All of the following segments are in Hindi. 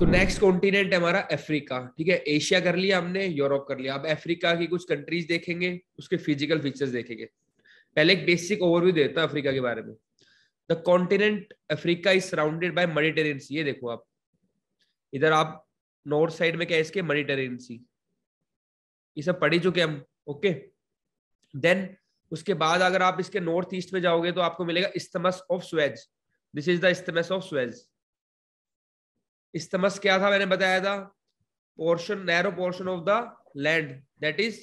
तो नेक्स्ट कॉन्टिनेंट है हमारा अफ्रीका ठीक है एशिया कर लिया हमने यूरोप कर लिया अब अफ्रीका की कुछ कंट्रीज देखेंगे उसके फिजिकल फीचर्स देखेंगे पहले एक बेसिक ओवरव्यू देता है अफ्रीका के बारे में the continent Africa is surrounded by Mediterranean sea ये देखो आप इधर आप नॉर्थ साइड में क्या है इसके मेडिटेरियन सी ये सब पढ़ी चुके हम ओके देन उसके बाद अगर आप इसके नॉर्थ ईस्ट में जाओगे तो आपको मिलेगा isthmus of Suez this is the isthmus of Suez isthmus क्या था मैंने बताया था portion narrow portion of the land that is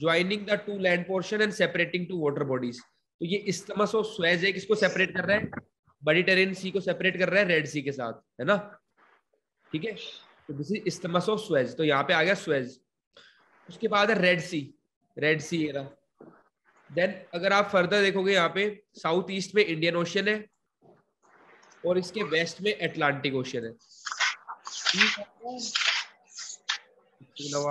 joining the two land portion and separating two water bodies तो ये इस्तमस और स्वेज है किसको सेपरेट कर रहा है बड़ी टेरेन सी को सेपरेट कर रहा है रेड सी के साथ है ना ठीक है तो this is isthmus of Suez तो यहाँ पे आ गया स्वेज उसके बाद है red sea red sea area then अगर आप फर्दर देखोगे यहाँ पे साउथ ईस्ट में इंडियन ओशन है और इसके वेस्ट में अटलांटिक ओशन है तो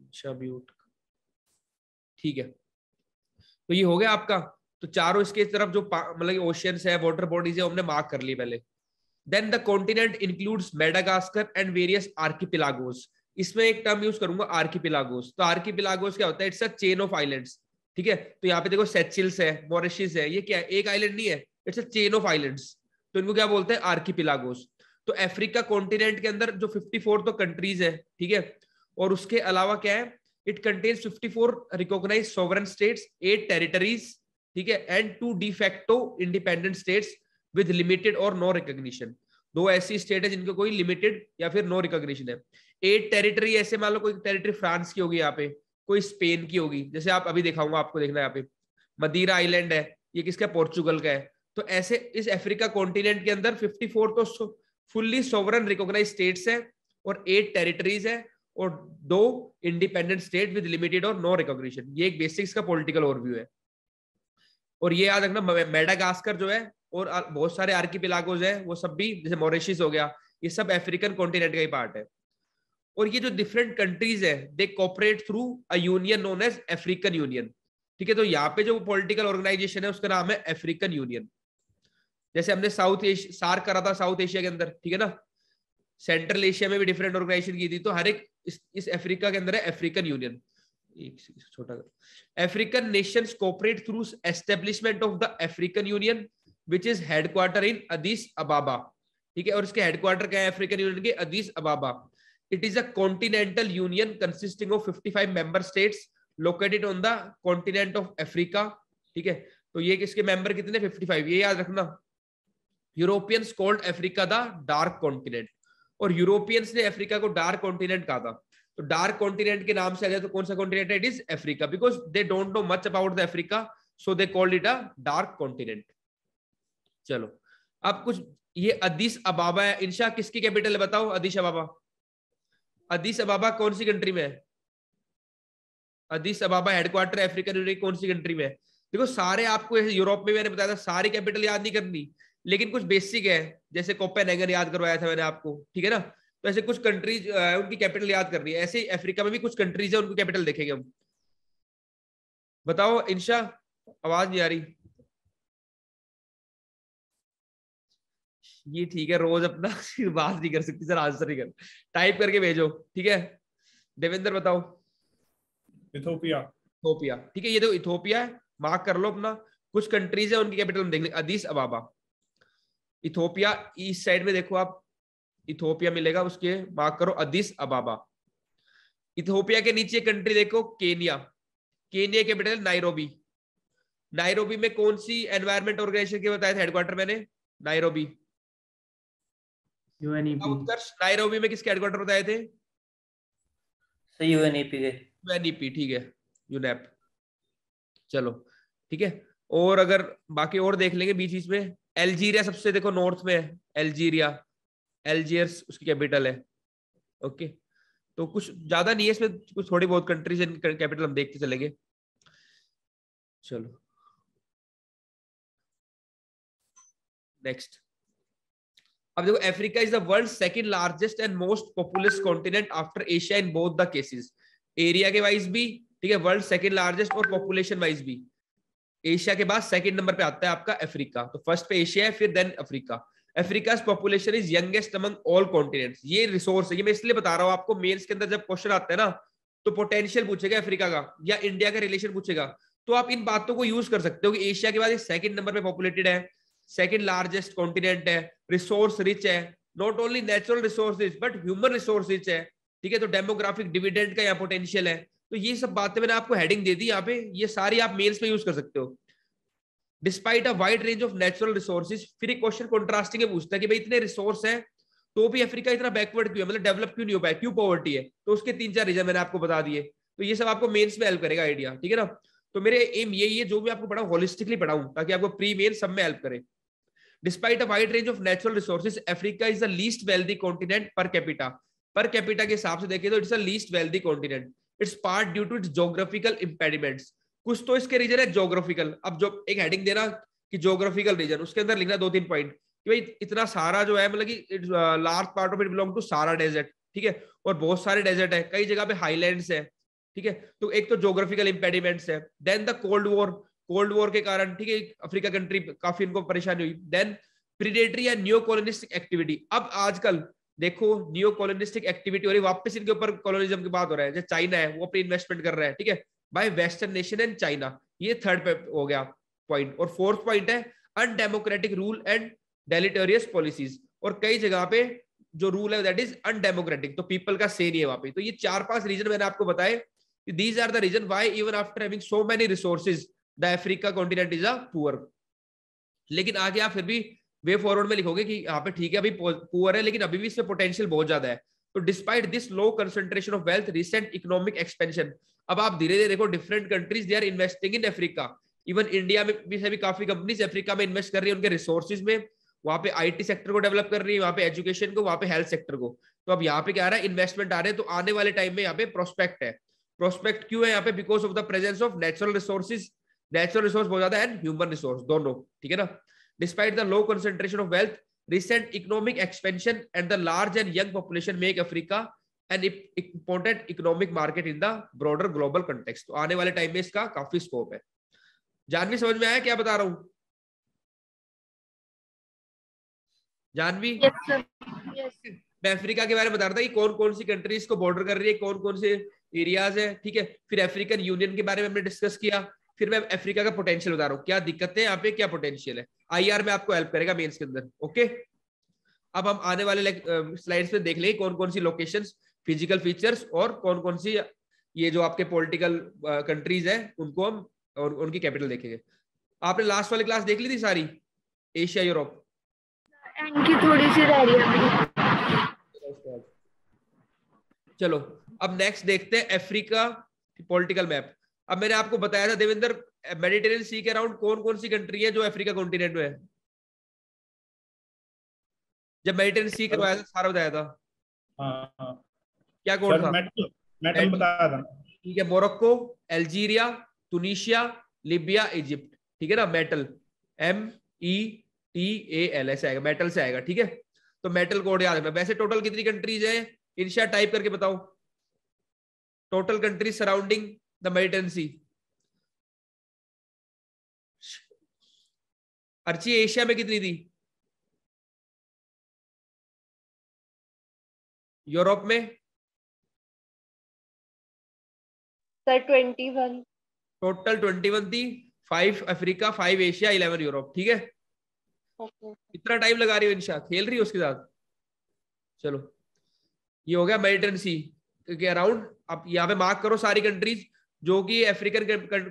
अच्छा, ठीक है तो ये हो गया आपका तो चारों इसके तरफ जो मतलब ओशियन है वाटर बॉडीज है हमने मार्क कर ली पहले then the continent includes Madagascar and various archipelagos इसमें एक टर्म यूज करूंगा आर्किपिलागोस तो आर्किपिलागोस क्या होता है it's a chain of islands ठीक है तो यहाँ पे देखो सेचिल्स है मॉरिशिस है ये क्या है एक आइलैंड नहीं है it's a chain of islands तो इनको क्या बोलते हैं आर्किपिलागोस तो अफ्रीका कॉन्टिनेंट के अंदर जो 54 तो कंट्रीज है ठीक है और उसके अलावा क्या है it contains four recognise sovereign states eight territories ठीक है and two de facto independent states with limited और नो रिकोगशन दो ऐसी स्टेट है जिनके कोई लिमिटेड या फिर नो रिकोगशन है एट टेरिटरी ऐसे मान लो कोई टेरिटरी फ्रांस की होगी यहाँ पे कोई स्पेन की होगी जैसे आप अभी दिखाऊंगा आपको देखना यहाँ पे मदीरा आइलैंड है ये किसका पोर्चुगल का है तो ऐसे इस अफ्रीका कॉन्टिनेंट के अंदर फिफ्टी फोर तो फुल्ली सोवरन रिकॉग्नाइज स्टेट्स है और एट टेरिटरीज है और दो इंडिपेंडेंट स्टेट विद लिमिटेड और नो रिकॉग्निशन ये एक बेसिक्स का पॉलिटिकल ओवरव्यू है और ये याद रखना मेडागास्कर जो है और बहुत सारे आर्की पिलागोज है वो सब भी जैसे मॉरिशियस हो गया ये सब अफ्रीकन कॉन्टिनेंट का ही पार्ट है और ये जो डिफरेंट कंट्रीज है they cooperate through a union known as African union ठीक है तो यहाँ पे जो पॉलिटिकल ऑर्गेनाइजेशन है उसका नाम है अफ्रीकन यूनियन जैसे हमने साउथ एशिया सार करा था साउथ एशिया के अंदर ठीक है ना सेंट्रल एशिया में भी डिफरेंट ऑर्गेनाइजेशन की थी तो हर एक इस, अफ्रीका के अंदर है अफ्रीकन यूनियन एक छोटा African nations cooperate through establishment of the African union which is headquarter in Addis Ababa ठीक है और इसके हेडक्वार्टर क्या है अफ्रीकन यूनियन के अदीस अबाबा it is a continental union consisting of 55 member states located on the continent of Africa. ठीक है तो ये किसके मेंबर कितने 55 ये याद रखना Europeans called Africa the dark continent और यूरोपियंस ने अफ्रीका को डार्क कॉन्टिनेंट कहा था तो डार्क कॉन्टिनेंट के नाम से आ गया तो कौन सा कॉन्टिनेंट है it is Africa because they don't know much about the Africa so they called it a dark continent चलो अब कुछ ये अदिस अबाबा है इंशा किसकी कैपिटल है बताओ अदिश अबाबा अदीस अबाबा कौन सी कंट्री में है Addis Ababa headquarter African union कौन सी कंट्री में है देखो सारे आपको यूरोप में मैंने बताया था सारी कैपिटल याद नहीं करनी लेकिन कुछ बेसिक है जैसे कोपेन याद करवाया था मैंने आपको ठीक है ना तो ऐसे कुछ कंट्रीज उनकी कैपिटल याद करनी है ऐसे अफ्रीका में भी कुछ कंट्रीज है उनको कैपिटल देखेंगे हम बताओ इंशा आवाज नहीं आ रही ये ठीक है रोज अपना बात नहीं कर सकती सर आंसर नहीं कर टाइप करके भेजो ठीक है देवेंद्र बताओ इथोपिया इथोपिया ठीक है ये तो इथोपिया है मार्क कर लो अपना कुछ कंट्रीज है उनकी कैपिटल देख लें Addis Ababa Ethiopia east side में देखो आप इथोपिया मिलेगा उसके मार्क करो अदीस अबाबा इथोपिया के नीचे कंट्री देखो Kenya Kenya capital Nairobi Nairobi में कौन सी एनवायरमेंट ऑर्गेनाइजेशन के बताया था हेडक्वार्टर मैंने Nairobi UNEP e Utkarsh Nairobi में किसके हेडक्वार्टर बताए थे सर यूएनईपी e के यूएनईपी e ठीक है यूनैप चलो ठीक है और अगर बाकी और देख लेंगे बीच बीच में एल्जीरिया सबसे देखो नॉर्थ में है एल्जीरिया एल्जियर्स उसकी कैपिटल है ओके तो कुछ ज्यादा नहीं है इसमें कुछ थोड़ी बहुत कंट्रीज इन कैपिटल हम देखते चलेंगे चलो नेक्स्ट अब देखो Africa is the world second largest and most populous continent after Asia in both the cases area के वाइज भी ठीक है वर्ल्ड सेकंड लार्जेस्ट और पॉपुलेशन वाइज भी एशिया के बाद सेकंड नंबर पे आता है आपका अफ्रीका तो फर्स्ट पे एशिया है फिर then Africa Africa population is youngest among all continent ये रिसोर्स है ये मैं इसलिए बता रहा हूँ आपको मेन्स के अंदर जब क्वेश्चन आता है ना तो पोटेंशियल पूछेगा अफ्रीका का या इंडिया का रिलेशन पूछेगा तो आप इन बातों को यूज कर सकते हो कि एशिया के बाद सेकंड नंबर पे पॉपुलेटेड है सेकेंड लार्जेस्ट कॉन्टिनेंट है रिसोर्स रिच है not only natural resource rich but human resource rich है ठीक है तो डेमोग्राफिक डिविडेंट का यहाँ पोटेंशियल है तो ये सब बातें मैंने आपको हेडिंग दे दी यहाँ पे ये सारी आप मेल्स में यूज कर सकते हो despite a wide range of natural resources फिर एक क्वेश्चन कॉन्ट्रास्टिंग पूछता है कि भाई इतने रिसोर्स है तो भी अफ्रीका इतना बैकवर्ड क्यों है मतलब डेवलप क्यों नहीं हो पाया क्यों पॉवर्टी है तो उसके तीन चार रीजन मैंने आपको बता दिए तो ये सब आपको मेन्स में हेल्प करेगा आइडिया ठीक है ना तो मेरे एम यही है जो भी आपको पढ़ा होलिस्टिकली पढ़ाऊं ताकि आपको प्री मेन सब में हेल्प करें despite a wide range of natural resources Africa is the least wealthy continent per capita per capita के हिसाब से देखें तो it's a least wealthy continent it's part due to its geographical impediments कुछ तो इसके रीजन है जोग्राफिकल अब जो एक हेडिंग देना कि जोग्राफिकल रीजन उसके अंदर लिखना दो तीन पॉइंट कि भाई इतना सारा जो है मतलब कि large part of it belong to Sahara desert ठीक है और बहुत सारे डेजर्ट है कई जगह पे हाईलैंड है ठीक है तो एक तो जोग्राफिकल इम्पेडिमेंट्स है then the cold war cold war के कारण ठीक है अफ्रीका कंट्री काफी इनको परेशानी हुई देन प्रीडेटरी या न्यू कॉलोनिस्टिक एक्टिविटी अब आजकल देखो न्यू कॉलोनिस्टिक एक्टिविटी हो रही वापस इनके ऊपर कॉलोनिज्म की बात हो रहा है जैसे चाइना है वो अपनी इन्वेस्टमेंट कर रहा है ठीक है by western nation and China ये थर्ड हो गया पॉइंट और फोर्थ पॉइंट है undemocratic rule and deleterious policies और कई जगह पे जो रूल है दैट इज अनडेमोक्रेटिक तो पीपल का से नहीं है वहां पे तो ये चार पांच रीजन मैंने आपको बताए these are the reason why even after having so many resources the Africa continent is a poor लेकिन आगे आप फिर भी वे फॉरवर्ड में लिखोगे कि यहाँ पे ठीक है अभी पुअर है लेकिन अभी भी इसमें पोटेंशियल बहुत ज्यादा है तो despite this low concentration of wealth recent economic expansion अब आप धीरे धीरे देखो different countries they are investing in Africa even India में भी सभी काफी कंपनीज अफ्रीका में इन्वेस्ट कर रही है उनके रिसोर्सेज में वहाँ पे आईटी सेक्टर को डेवलप कर रही है वहाँ पे एजुकेशन को वहाँ पे हेल्थ सेक्टर को तो अब यहाँ पे क्या आ रहा है इन्वेस्टमेंट आ रहे हैं तो आने वाले टाइम में यहाँ पे प्रोस्पेक्ट है प्रोस्पेक्ट क्यों है यहाँ पे because of the presence of natural resources natural resource बहुत ज्यादा एंड ह्यूमन रिसोर्स दोनों ठीक है ना despite the low concentration of wealth recent economic expansion and the large and young population make Africa an important economic market in the broader global context तो आने वाले टाइम में इसका काफी स्कोप है जानवी समझ में आया क्या बता रहा हूं जानवी yes, yes. मैं अफ्रीका के बारे में बता रहा था कि कौन कौन सी कंट्रीज को बॉर्डर कर रही है कौन कौन से एरियाज है ठीक है फिर अफ्रीकन यूनियन के बारे में हमने डिस्कस किया फिर मैं अफ्रीका का पोटेंशियल बता रहा हूँ क्या दिक्कत है यहाँ पे क्या पोटेंशियल है आईआर में आपको हेल्प करेगा मेन्स के अंदर ओके अब हम आने वाले स्लाइड्स में देख लेंगे कौन कौन सी लोकेशंस फिजिकल फीचर्स और कौन कौन सी ये जो आपके पॉलिटिकल कंट्रीज है उनको हम और उनकी कैपिटल देखेंगे आपने लास्ट वाली क्लास देख ली थी सारी एशिया यूरोप की थोड़ी सी रह रही है चलो अब नेक्स्ट देखते हैं अफ्रीका पॉलिटिकल मैप अब मैंने आपको बताया था देवेंद्र मेडिटेरियन सी के अराउंड कौन कौन सी कंट्री है जो अफ्रीका कॉन्टिनेंट में है जब मेडिटेरियन सी करवाया था सारा बताया था हाँ, हाँ। क्या कौन तो, तो था ठीक है Morocco Algeria Tunisia Libya Egypt ठीक है ना metal M E T A L ऐसे आएगा मेटल से आएगा ठीक है तो मेटल कोड याद रखना वैसे टोटल कितनी कंट्रीज है इनशिया टाइप करके बताओ total countries surrounding the militancy अर्ची एशिया में कितनी थी यूरोप में sir twenty one total twenty one थी five Africa five Asia eleven Europe ठीक है okay. इतना टाइम लगा रही हो इंशा खेल रही हो उसके साथ चलो ये हो गया मेडिटन सी क्योंकि अराउंड आप यहाँ पे मार्क करो सारी कंट्रीज जो कि अफ्रीकन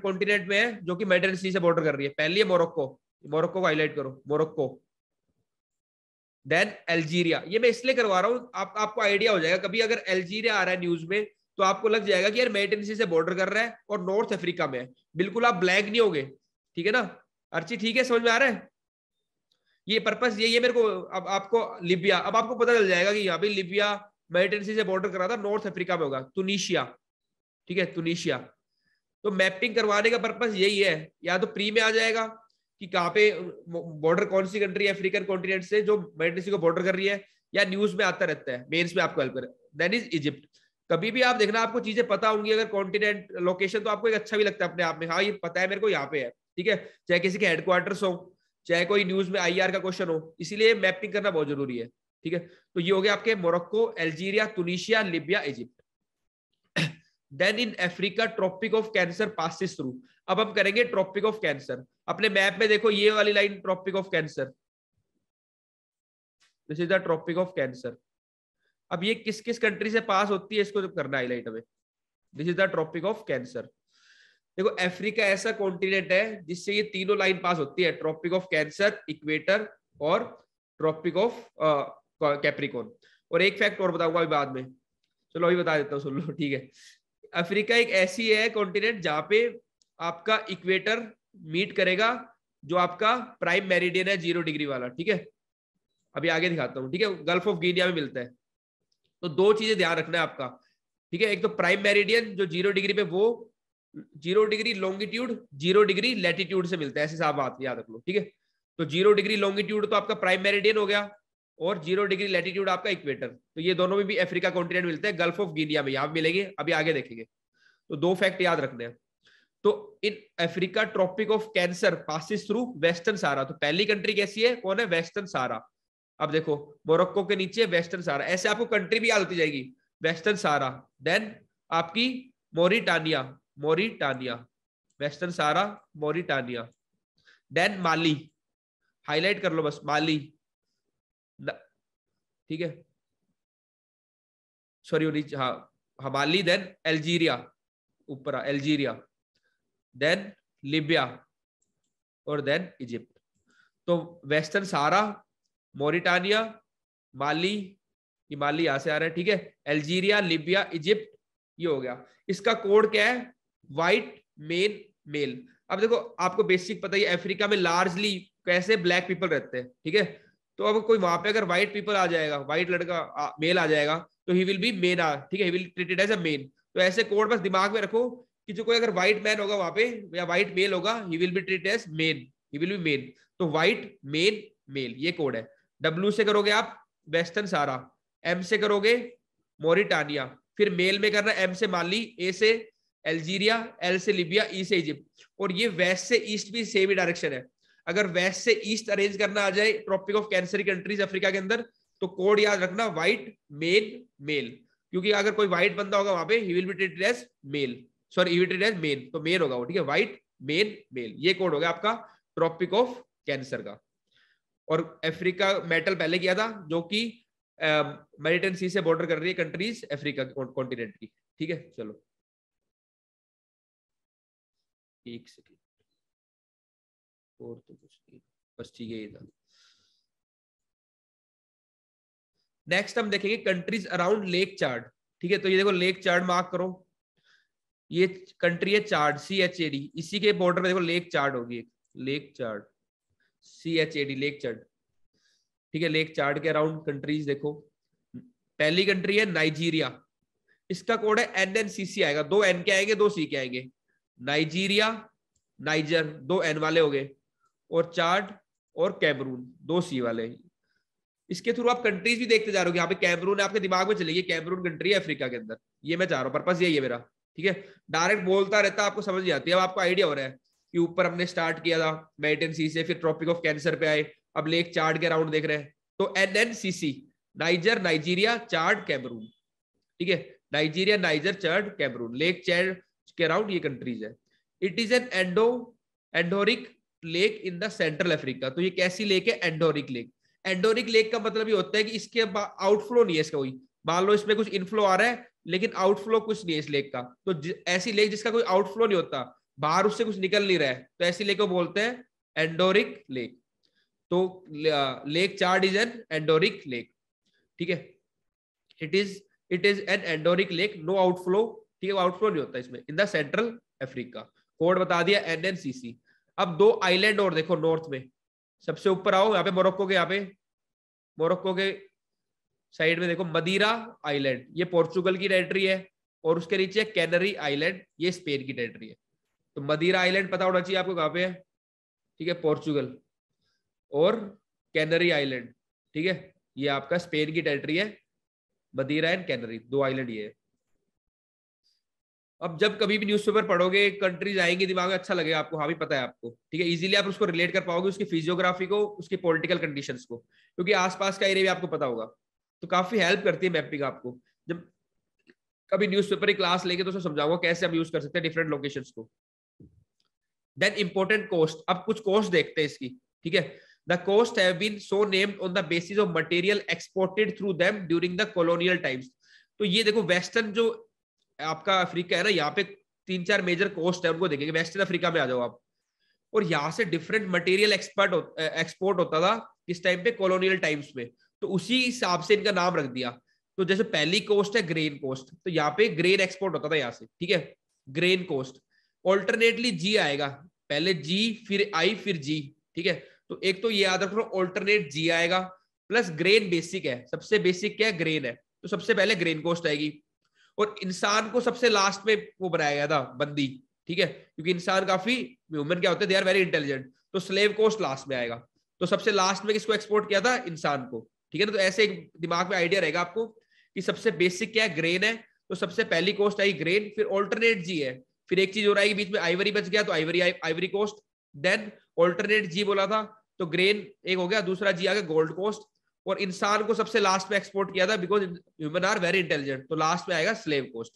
कॉन्टिनेंट में है जो कि मेडिटेरियन सी से बॉर्डर कर रही है पहली है मोरक्को मोरक्को को हाईलाइट करो मोरक्को देन अल्जीरिया ये मैं इसलिए करवा रहा हूँ आप, आपको आइडिया हो जाएगा कभी अगर अल्जीरिया आ रहा है न्यूज में तो आपको लग जाएगा कि यार मेडिटेरियन सी से बॉर्डर कर रहा है और नॉर्थ अफ्रीका में है बिल्कुल आप ब्लैक नहीं होगे ठीक है ना अर्ची ठीक है समझ में आ रहा है ये पर्पस ये ये मेरे को अब आपको लिबिया अब आपको पता चल जाएगा कि यहाँ पे लिबिया मेडिटेरेनियन से बॉर्डर करा था नॉर्थ अफ्रीका में होगा तुनिशिया ठीक है तुनिशिया तो मैपिंग करवाने का पर्पज यही है या तो प्री में आ जाएगा कि कहाँ पे बॉर्डर कौन सी कंट्री है अफ्रीकन कॉन्टिनेंट से जो मेडिसी को बॉर्डर कर रही है या न्यूज में आता रहता है मेन्स में आपको हेल्प करे देन इज इजिप्ट कभी भी आप देखना आपको चीजें पता होंगी अगर कॉन्टिनेंट लोकेशन तो आपको एक अच्छा भी लगता है अपने आप में हाँ ये पता है मेरे को यहाँ पे है ठीक है चाहे किसी के हेडक्वार्टर हो चाहे कोई न्यूज में आई का क्वेश्चन हो इसीलिए मैपिंग करना बहुत जरूरी है ठीक है तो ये हो गया आपके Morocco Algeria Tunisia Libya Egypt then in Africa tropic of cancer passes through अब हम करेंगे ट्रॉपिक ऑफ कैंसर अपने मैप में देखो ये वाली line tropic of cancer this is the tropic of cancer अब ये किस किस कंट्री से पास होती है इसको जब करना हाईलाइट हमें this is the tropic of cancer देखो अफ्रीका ऐसा कॉन्टिनेंट है जिससे ये तीनों लाइन पास होती है ट्रॉपिक ऑफ कैंसर इक्वेटर और ट्रॉपिक ऑफ कैप्रिकोन और एक फैक्ट और बताऊंगा अभी बाद में चलो अभी बता देता हूँ सुन लो ठीक है अफ्रीका एक ऐसी है कॉन्टिनेंट जहां पे आपका इक्वेटर मीट करेगा जो आपका प्राइम मेरिडियन है जीरो डिग्री वाला ठीक है अभी आगे दिखाता हूँ ठीक है गल्फ ऑफ गिनिया में मिलता है तो दो चीजें ध्यान रखना है आपका ठीक है एक तो प्राइम मेरिडियन जो जीरो डिग्री पे वो zero degree longitude zero degree latitude से मिलता है ऐसे साफ बात याद रख लो ठीक है तो जीरो डिग्री लॉन्गिट्यूड तो आपका प्राइम मेरिडियन हो गया और जीरो डिग्री लेटीट्यूड आपका इक्वेटर तो ये दोनों में भी अफ्रीका कॉन्टिनेंट मिलते हैं गल्फ ऑफ गिनिया में यहाँ मिलेंगे अभी आगे देखेंगे तो दो फैक्ट याद रखने हैं तो in Africa tropic of cancer passes through western Sahara तो पहली कंट्री कैसी है कौन है वेस्टर्न सारा अब देखो मोरक्को के नीचे वेस्टर्न सारा ऐसे आपको कंट्री भी याद होती जाएगी वेस्टर्न सारा देन आपकी Mauritania Mauritania western Sahara Mauritania then Mali highlight कर लो बस माली ठीक है सॉरी रिच हाँ हमाली देन अल्जीरिया ऊपर अल्जीरिया देन लिबिया और देन इजिप्ट तो वेस्टर्न सारा मोरिटानिया माली ये माली यहां से आ रहा है ठीक है अल्जीरिया लिबिया इजिप्ट ये हो गया इसका कोड क्या है वाइट मेन मेल अब देखो आपको बेसिक पता है अफ्रीका में लार्जली कैसे ब्लैक पीपल रहते हैं ठीक है तो अब कोई वहां पे अगर व्हाइट पीपल आ जाएगा व्हाइट लड़का मेल आ जाएगा तो ही विल बी मेना ठीक है he will treated as a men तो ऐसे कोड बस दिमाग में रखो कि जो कोई अगर व्हाइट मैन होगा वहां पे या व्हाइट मेल होगा he will be treat as men he will be men तो व्हाइट मेन मेल ये कोड है डब्ल्यू से करोगे आप वेस्टर्न सारा एम से करोगे मोरिटानिया फिर मेल में करना एम से माली ए से एल्जीरिया एल से लिबिया ई e से इजिप्ट और ये वेस्ट से ईस्ट भी सेम ही डायरेक्शन है अगर वेस्ट से ईस्ट अरेंज करना आ जाए tropic of cancer countries Africa के अंदर तो कोड याद रखना व्हाइट मेल मेल क्योंकि अगर कोई व्हाइट बंदा होगा वहां पे he will be treated as male sorry he will treated as male तो मेल होगा वो ठीक है व्हाइट मेल मेल ये कोड हो गया आपका ट्रॉपिक ऑफ कैंसर का और अफ्रीका मेटल पहले किया था जो कि मेडिटेन सी से बॉर्डर कर रही है कंट्रीज अफ्रीका कॉन्टिनेंट की ठीक है चलो एक सेकेंड और तो कुछ नहीं बस ठीक है ये नेक्स्ट हम देखेंगे कंट्रीज अराउंड लेक चार्ड ठीक है तो ये देखो लेक चार्ड मार्क करो ये कंट्री है Chad C H A D इसी के बॉर्डर पे देखो लेक चार्ड होगी एक lake Chad C H A D lake Chad ठीक है लेक चार्ड के अराउंड कंट्रीज देखो पहली कंट्री है नाइजीरिया इसका कोड है एन एन सी सी आएगा दो एन के आएंगे दो सी के आएंगे नाइजीरिया नाइजर दो एन वाले हो गए और चार्ट और कैमरून दो सी वाले इसके थ्रू आप कंट्रीज भी देखते जा रहे हो यहाँ पे कैमरून आपके दिमाग में चलेगी कैमरून कंट्री है अफ्रीका के अंदर ये मैं चाह रहा हूँ पर्पज यही है मेरा ठीक है डायरेक्ट बोलता रहता आपको समझ नहीं आती अब आपको आइडिया हो रहा है कि ऊपर हमने स्टार्ट किया था मेडिटन सी से फिर ट्रॉपिक ऑफ कैंसर पे आए अब लेक चार्ट के राउंड देख रहे हैं तो N N C C Niger Nigeria Chad Cameroon ठीक है Nigeria Niger Chad Cameroon lake Chad के राउंड ये कंट्रीज है it is an endo endorheic lake in the central Africa तो ये कैसी लेक है एंडोरिक लेक एंडोरिक लेक का मतलब ये होता है कि इसके आउटफ्लो नहीं है इसका कोई मान लो इसमें कुछ इनफ्लो आ रहा है लेकिन आउटफ्लो कुछ नहीं है इस लेक का तो ऐसी लेक जिसका कोई आउटफ्लो नहीं होता बाहर उससे कुछ निकल नहीं रहा है तो ऐसी लेक को बोलते हैं एंडोरिक लेक तो lake Chad is an endorheic lake ठीक है it is it is an endorheic lake no outflow ठीक है आउटफ्लो नहीं होता इसमें in the central Africa code बता दिया एन एन सी सी अब दो आइलैंड और देखो नॉर्थ में सबसे ऊपर आओ यहाँ पे मोरक्को के यहाँ पे मोरक्को के साइड में देखो मदीरा आइलैंड ये पोर्चुगल की टेरिटरी है और उसके नीचे कैनरी आइलैंड ये स्पेन की टेरिटरी है तो मदीरा आइलैंड पता होना चाहिए आपको कहाँ पे है ठीक है पोर्चुगल और कैनरी आइलैंड ठीक है ये आपका स्पेन की टेरिटरी है मदीरा एंड कैनरी दो आइलैंड ये है अब जब कभी भी न्यूज़पेपर पढ़ोगे कंट्रीज आएंगे दिमाग में अच्छा लगेगा आपको हाँ भी पता है आपको ठीक है इजीली आप उसको रिलेट कर पाओगे उसकी फिजियोग्राफी को उसकी पॉलिटिकल कंडीशन को क्योंकि आसपास का एरिया भी आपको पता होगा तो काफ़ी हेल्प करती है मैपिंग आपको जब कभी न्यूज पेपर की क्लास लेंगे तो उसको समझाऊंगा कैसे हम यूज़ कर सकते हैं डिफरेंट लोकेशन को देन इम्पोर्टेंट कॉस्ट अब कुछ कॉस्ट देखते हैं इसकी ठीक है the coast have been so named on the basis of material exported through them during the colonial times तो ये देखो वेस्टर्न जो आपका अफ्रीका है ना यहाँ पे तीन चार मेजर कोस्ट है उनको देखेंगे वेस्टर्न अफ्रीका में आ जाओ आप और यहाँ से डिफरेंट मटेरियल एक्सपर्ट एक्सपोर्ट होता था किस टाइम पे कॉलोनियल टाइम्स में तो उसी हिसाब से इनका नाम रख दिया तो जैसे पहली कोस्ट है ग्रेन कोस्ट तो यहाँ पे ग्रेन एक्सपोर्ट होता था यहाँ से ठीक है ग्रेन कोस्ट ऑल्टरनेटली जी आएगा पहले जी फिर आई फिर जी ठीक है तो एक तो ये याद रखो ऑल्टरनेट जी आएगा प्लस ग्रेन बेसिक है सबसे बेसिक क्या है ग्रेन है तो सबसे पहले ग्रेन कोस्ट आएगी और इंसान को सबसे लास्ट में वो बनाया गया था बंदी ठीक है क्योंकि इंसान काफी ह्यूमन क्या होते हैं दे आर वेरी इंटेलिजेंट तो स्लेव कोस्ट लास्ट में आएगा तो सबसे लास्ट में किसको एक्सपोर्ट किया था इंसान को ठीक है ना तो ऐसे एक दिमाग में आइडिया रहेगा आपको कि सबसे बेसिक क्या है ग्रेन है तो सबसे पहली कोस्ट आई ग्रेन फिर ऑल्टरनेट जी है फिर एक चीज हो रहा है बीच में आइवरी बच गया तो ivory ivory coast then alternate G बोला था तो ग्रेन एक हो गया दूसरा जी आ गया गोल्ड कोस्ट और इंसान को सबसे लास्ट में एक्सपोर्ट किया था because human are very intelligent तो लास्ट में आएगा स्लेव कोस्ट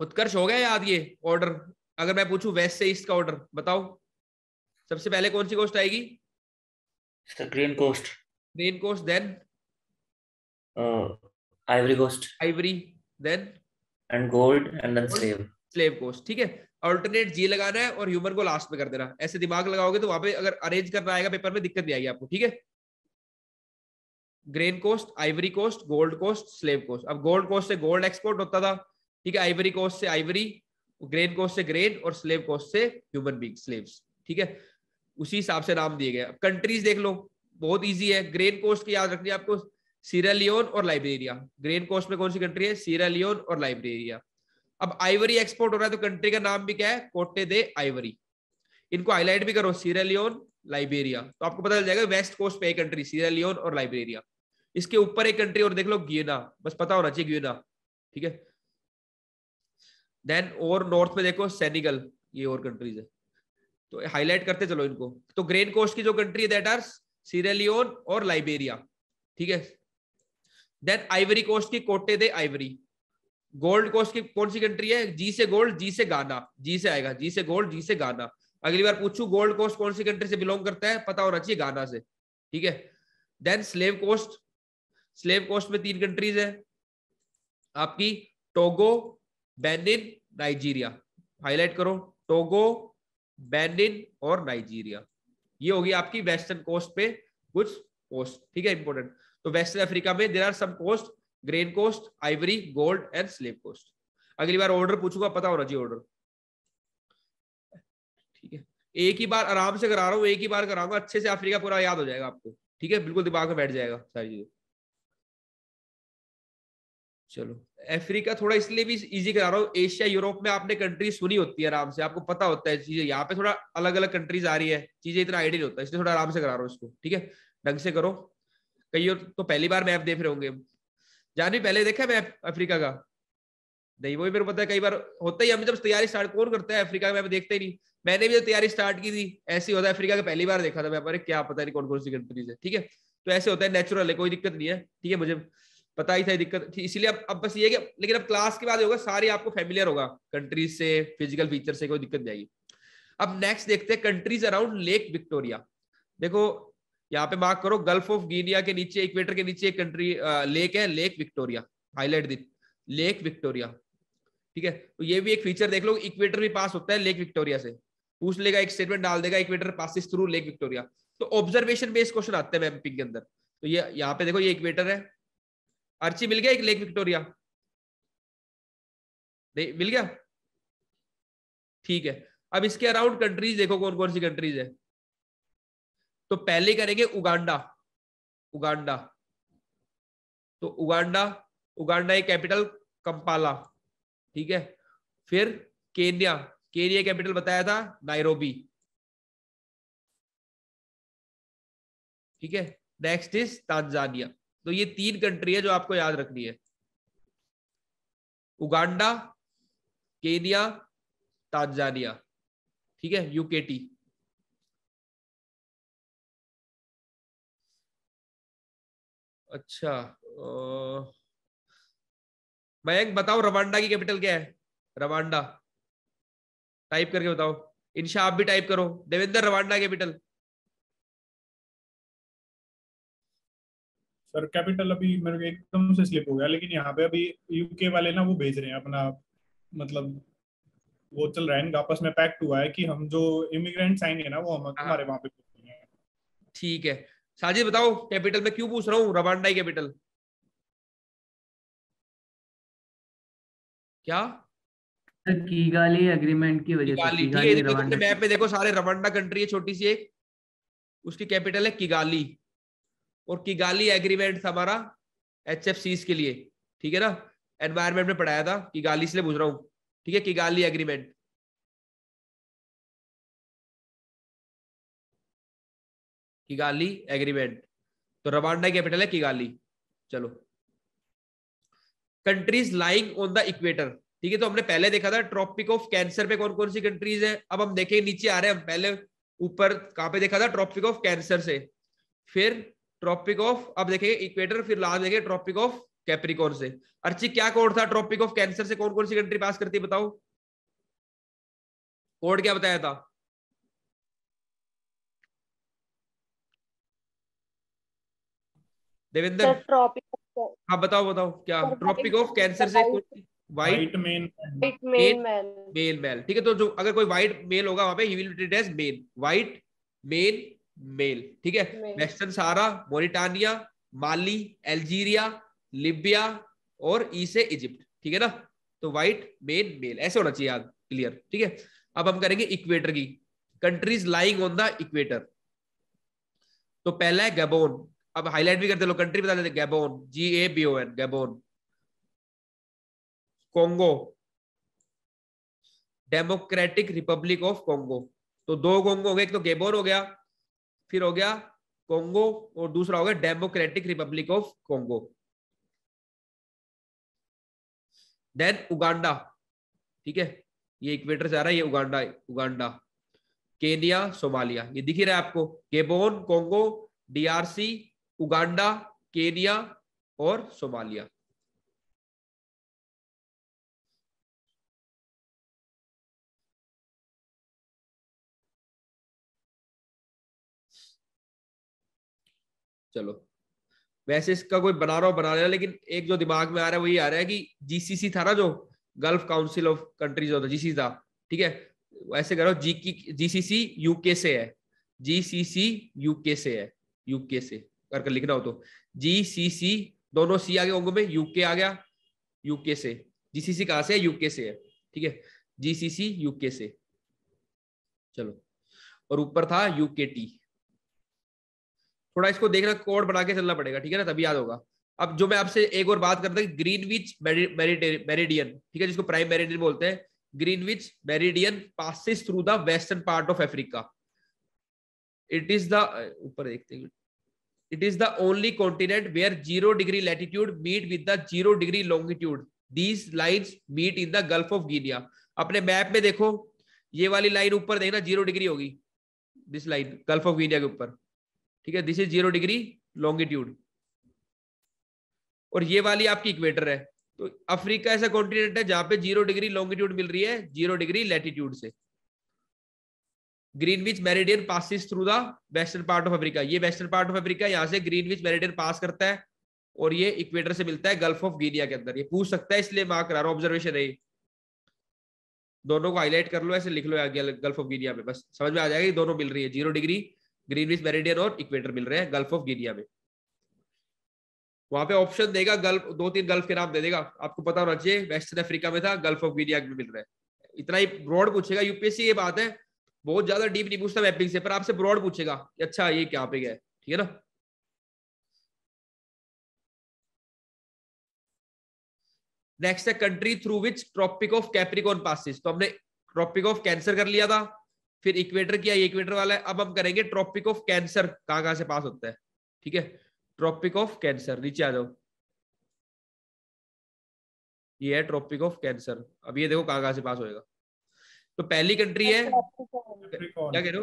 उत्कर्ष हो गया याद ये ऑर्डर अगर मैं पूछूं वेस्ट से ईस्ट का ऑर्डर बताओ सबसे पहले कौन सी कोस्ट आएगी green coast green coast then ivory coast ivory then and gold and then slave slave coast ठीक है अल्टरनेट जी लगाना है और ह्यूमन को लास्ट में कर देना ऐसे दिमाग लगाओगे तो वहां पे अगर अरेंज करना आएगा पेपर में दिक्कत नहीं आएगी आपको ठीक है grain coast ivory coast gold coast slave coast अब गोल्ड कोस्ट से गोल्ड एक्सपोर्ट होता था ठीक है आइवरी कोस्ट से आइवरी ग्रेन कोस्ट से ग्रेन और स्लेव कोस्ट से ह्यूमन बींग स्लेव ठीक है उसी हिसाब से नाम दिए गए अब कंट्रीज देख लो बहुत ईजी है ग्रेन कोस्ट की याद रखनी है आपको सीरा लियोन और लाइब्रेरिया ग्रेन कोस्ट में कौन सी कंट्री है सीरा लियोन और लाइब्रेरिया अब आइवरी एक्सपोर्ट हो रहा है तो कंट्री का नाम भी क्या है कोटे दे आइवरी इनको हाईलाइट भी करो सीरा लियोन लाइबेरिया तो आपको पता चल जाएगा वेस्ट कोस्ट पे कंट्री सीरा लियोन और लाइबेरिया इसके ऊपर एक कंट्री और देख लो गियना बस पता होना चाहिए गियना ठीक है देन और नॉर्थ में देखो सैनिगल ये और कंट्रीज है तो हाईलाइट करते चलो इनको तो ग्रेन कोस्ट की जो कंट्री है दैट आर सीरेलियोन और लाइबेरिया ठीक है देन आइवरी कोस्ट की कोटे दे आइवरी गोल्ड कोस्ट की कौन सी कंट्री है जी से गोल्ड जी से गाना जी से आएगा जी से गोल्ड जी से गाना अगली बार पूछू गोल्ड कोस्ट कौन सी कंट्री से बिलोंग करता है पता होना चाहिए गाना से ठीक है then slave coast slave coast में तीन कंट्रीज है आपकी टोगो बेनिन नाइजीरिया हाईलाइट करो टोगो बेनिन और नाइजीरिया ये होगी आपकी वेस्टर्न कोस्ट पे कुछ कोस्ट ठीक है इंपोर्टेंट तो वेस्टर्न अफ्रीका में there are some coast grain coast ivory gold and slave coast अगली बार ऑर्डर पूछूंगा पता होना चाहिए ऑर्डर ठीक है एक ही बार आराम से करा रहा हूँ एक ही बार कराऊंगा अच्छे से अफ्रीका पूरा याद हो जाएगा आपको ठीक है बिल्कुल दिमाग में बैठ जाएगा सारी चीजें चलो अफ्रीका थोड़ा इसलिए भी इजी करा रहा हूँ एशिया यूरोप में आपने कंट्री सुनी होती है आराम से आपको पता होता है चीजें यहाँ पे थोड़ा अलग अलग कंट्रीज आ रही है चीजें इतना आइडिया होता है इसलिए थोड़ा आराम से करा रहा हूँ इसको ठीक है ढंग से करो कई और तो पहली बार मैप देख रहे होंगे जान भी पहले देखा मैप अफ्रीका का नहीं वो भी मेरे पता है कई बार होता ही हम जब तैयारी स्टार्ट कौन करता है अफ्रीका में देखते ही नहीं मैंने भी जब तैयारी स्टार्ट की थी ऐसे होता है अफ्रीका का पहली बार देखा था मैं क्या पता नहीं कौन कौन सी कंट्रीज है ठीक है तो ऐसे होता है नेचुरल है कोई दिक्कत नहीं है ठीक है मुझे पता ही था दिक्कत थी इसलिए अब अब बस ये कि लेकिन अब क्लास के बाद होगा सारी आपको फेमिलियर होगा कंट्रीज से फिजिकल फीचर से कोई दिक्कत जाएगी अब नेक्स्ट देखते हैं कंट्रीज अराउंड लेक विक्टोरिया देखो यहाँ पे मार्क करो गल्फ ऑफ गीनिया के नीचे इक्वेटर के नीचे एक कंट्री लेक है lake Victoria highlight the lake Victoria ठीक है तो ये भी एक फीचर देख लो इक्वेटर भी पास होता है लेक विक्टोरिया से पूछ लेगा एक स्टेटमेंट डाल देगा equator passes through lake Victoria तो ऑब्जर्वेशन बेस्ड क्वेश्चन आते हैं मैपिंग के अंदर तो ये यहाँ पे देखो ये इक्वेटर है अर्ची मिल गया एक लेक विक्टोरिया मिल गया ठीक है अब इसके अराउंड कंट्रीज देखो कौन कौन सी कंट्रीज है तो पहले करेंगे उगांडा उगांडा तो उगांडा उगांडा एक कैपिटल कंपाला ठीक है फिर केन्या केन्या कैपिटल बताया था नायरोबी ठीक है नेक्स्ट इज तांजानिया तो ये तीन कंट्री है जो आपको याद रखनी है उगांडा केनिया तांजानिया ठीक है यूकेटी अच्छा मैं मयंक बताओ रवांडा की कैपिटल क्या है रवांडा टाइप करके बताओ इनशा आप भी टाइप करो Devendra Rwanda capital sir capital अभी मेरे को एकदम से स्लिप हो गया लेकिन यहाँ पे अभी यूके वाले ना वो भेज रहे हैं अपना मतलब वो चल रहा है आपस में पैक्ट हुआ है कि हम जो इमिग्रेंट्स आएंगे ना वो हम हाँ। हमारे वहां पे ठीक है साजिद बताओ कैपिटल में क्यों पूछ रहा हूँ रवांडा कैपिटल क्या कीगाली एग्रीमेंट की वजह कीगाली, कीगाली, कीगाली मैप में देखो सारे रवांडा कंट्री है छोटी सी एक उसकी कैपिटल है कीगाली और किगाली एग्रीमेंट था हमारा एच एफ सीज के लिए ठीक है ना एनवायरमेंट में पढ़ाया था किगाली इसलिए पूछ रहा हूँ ठीक है किगाली एग्रीमेंट किगाली एग्रीमेंट तो रवांडा कैपिटल है किगाली चलो countries lying on the equator ठीक है तो हमने पहले देखा था ट्रॉपिक ऑफ कैंसर पे कौन कौन सी कंट्रीज है अब हम देखें नीचे आ रहे हैं हम पहले ऊपर कहां पे देखा था ट्रॉपिक ऑफ कैंसर से फिर ट्रॉपिक ऑफ अब देखेंगे इक्वेटर फिर लास्ट देखेंगे ट्रॉपिक ऑफ कैप्रिकॉन से अर्ची क्या कोड था ट्रॉपिक ऑफ कैंसर से कौन कौन सी कंट्री पास करती है बताओ कोड क्या बताया था देवेंद्र ट्रॉपिक हाँ बताओ बताओ क्या ट्रॉपिक ऑफ कैंसर से व्हाइट मेल मेल मेल ठीक है तो जो अगर कोई व्हाइट मेल होगा वहां पे he will treated as male white male male ठीक है वेस्टर्न सारा मोरिटानिया माली अल्जीरिया लिबिया और ईसे इजिप्ट ठीक है ना तो व्हाइट मेन मेल ऐसे होना चाहिए याद क्लियर ठीक है अब हम करेंगे इक्वेटर की countries lying on the equator तो पहला है गैबोन अब हाईलाइट भी करते लोग कंट्री बता देते Gabon G A B O N Gabon Congo Democratic Republic of Congo तो दो कोंगो हो गए एक तो गैबोन हो गया फिर हो गया कोंगो और दूसरा हो गया Democratic Republic of Congo then Uganda ठीक है ये इक्वेटर से आ रहा है ये उगांडा उगांडा केनिया सोमालिया ये दिख ही रहा है आपको Gabon Congo DRC Uganda Kenya और सोमालिया चलो वैसे इसका कोई बना रहा हो बना रहा लेकिन एक जो दिमाग में आ रहा है वही आ रहा है कि जीसीसी था ना जो गल्फ काउंसिल ऑफ कंट्रीज होता जीसी था ठीक है ऐसे करो जी जीसीसी यूके से है जीसीसी यूके से है यूके से कर कर लिखना हो तो जीसीसी दोनों सी आ गए होंगे में यूके आ गया यूके से जीसीसी कहा से है यूके से है ठीक है जीसीसी यूके से चलो और ऊपर था यूके टी थोड़ा इसको देखना कोड बना के चलना पड़ेगा ठीक है ना तभी याद होगा अब जो मैं आपसे एक और बात करता हूँ ग्रीनविच मेरिडियन ठीक है जिसको प्राइम मेरिडियन बोलते हैं Greenwich meridian passes through the western part of Africa it is the ऊपर देखते हैं it is the only continent where 0 degree latitude meet with the 0 degree longitude these lines meet in the gulf of guinea अपने मैप में देखो ये वाली लाइन ऊपर देखना जीरो डिग्री होगी this line gulf of Guinea के ऊपर ठीक है this is zero degree longitude और ये वाली आपकी इक्वेटर है तो अफ्रीका ऐसा कॉन्टिनेंट है जहां पे जीरो डिग्री लॉन्गिट्यूड मिल रही है जीरो डिग्री लेटीट्यूड से Greenwich meridian passes through the western part of Africa ये वेस्टर्न पार्ट ऑफ अफ्रीका यहां से ग्रीनविच मेरिडियन पास करता है और ये इक्वेटर से मिलता है गल्फ ऑफ गिनिया के अंदर ये पूछ सकता है इसलिए मैं करा रहा हूं ऑब्जर्वेशन है दोनों को हाईलाइट कर लो ऐसे लिख लो गल्फ ऑफ गिनिया में बस समझ में आ जाएगा दोनों मिल रही है जीरो डिग्री ग्रीनविच मेरिडियन और इक्वेटर मिल रहे हैं गल्फ ऑफ गिनिया में वहां पे ऑप्शन देगा गल्फ दो तीन गल्फ के नाम दे देगा आपको पता होना चाहिए वेस्टर्न अफ्रीका में था गल्फ ऑफ गिनिया में मिल रहा है इतना ही ब्रॉड पूछेगा यूपीएससी ये बात है बहुत ज्यादा डीप नहीं पूछता मैपिंग से पर आपसे ब्रॉड पूछेगा अच्छा ये क्या पे गया ठीक है ना नेक्स्ट है country through which tropic of capricorn passes तो हमने ट्रॉपिक ऑफ कैंसर कर लिया था फिर इक्वेटर किया इक्वेटर वाला है अब हम करेंगे ट्रॉपिक ऑफ कैंसर कहां कहां से पास होता है ठीक है ट्रॉपिक ऑफ कैंसर नीचे आ जाओ ये है ट्रॉपिक ऑफ कैंसर अब ये देखो कहां कहां से पास होएगा तो पहली कंट्री है क्या कह रहे हो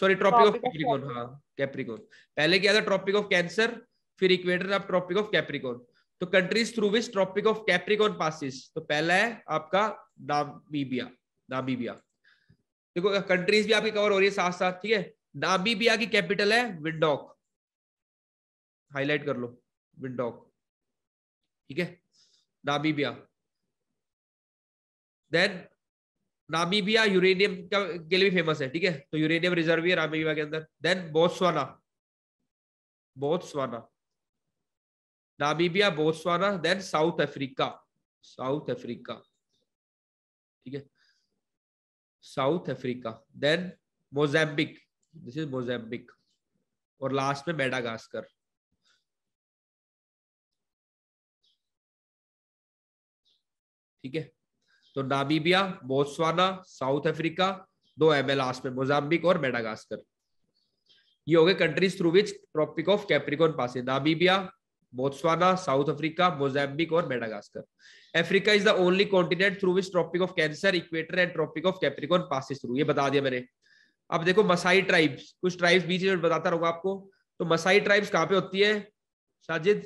सॉरी ट्रॉपिक ऑफ कैप्रिकॉन हाँ कैप्रिकॉन पहले क्या था ट्रॉपिक ऑफ कैंसर फिर इक्वेटर अब ट्रॉपिक ऑफ कैप्रिकॉन तो countries through which tropic of capricorn passes तो पहला है आपका नामीबिया नामीबिया देखो कंट्रीज भी आपकी कवर हो रही है साथ साथ ठीक है नामीबिया की कैपिटल है विंडॉक हाईलाइट कर लो विंडॉक ठीक है नामीबिया देन नामीबिया यूरेनियम का के लिए भी फेमस है ठीक है तो यूरेनियम रिजर्व भी है नामीबिया के अंदर then Botswana Botswana Namibia Botswana then South Africa South Africa ठीक है South Africa then Mozambique this is Mozambique और लास्ट में मेडागास्कर ठीक है तो नामीबिया बोत्सवाना साउथ अफ्रीका दो एम लास्ट में मोजाम्बिक और मेडागास्कर ये हो गए countries through which tropic of capricorn pass Namibia Botswana South Africa Mozambique और Madagascar Africa is the only continent through which tropic of cancer equator and tropic of capricorn passes through ये बता दिया मैंने अब देखो मसाई ट्राइब्स कुछ ट्राइब्स बीच में बताता रहूंगा आपको तो मसाई ट्राइब्स कहाँ पे होती है Sajid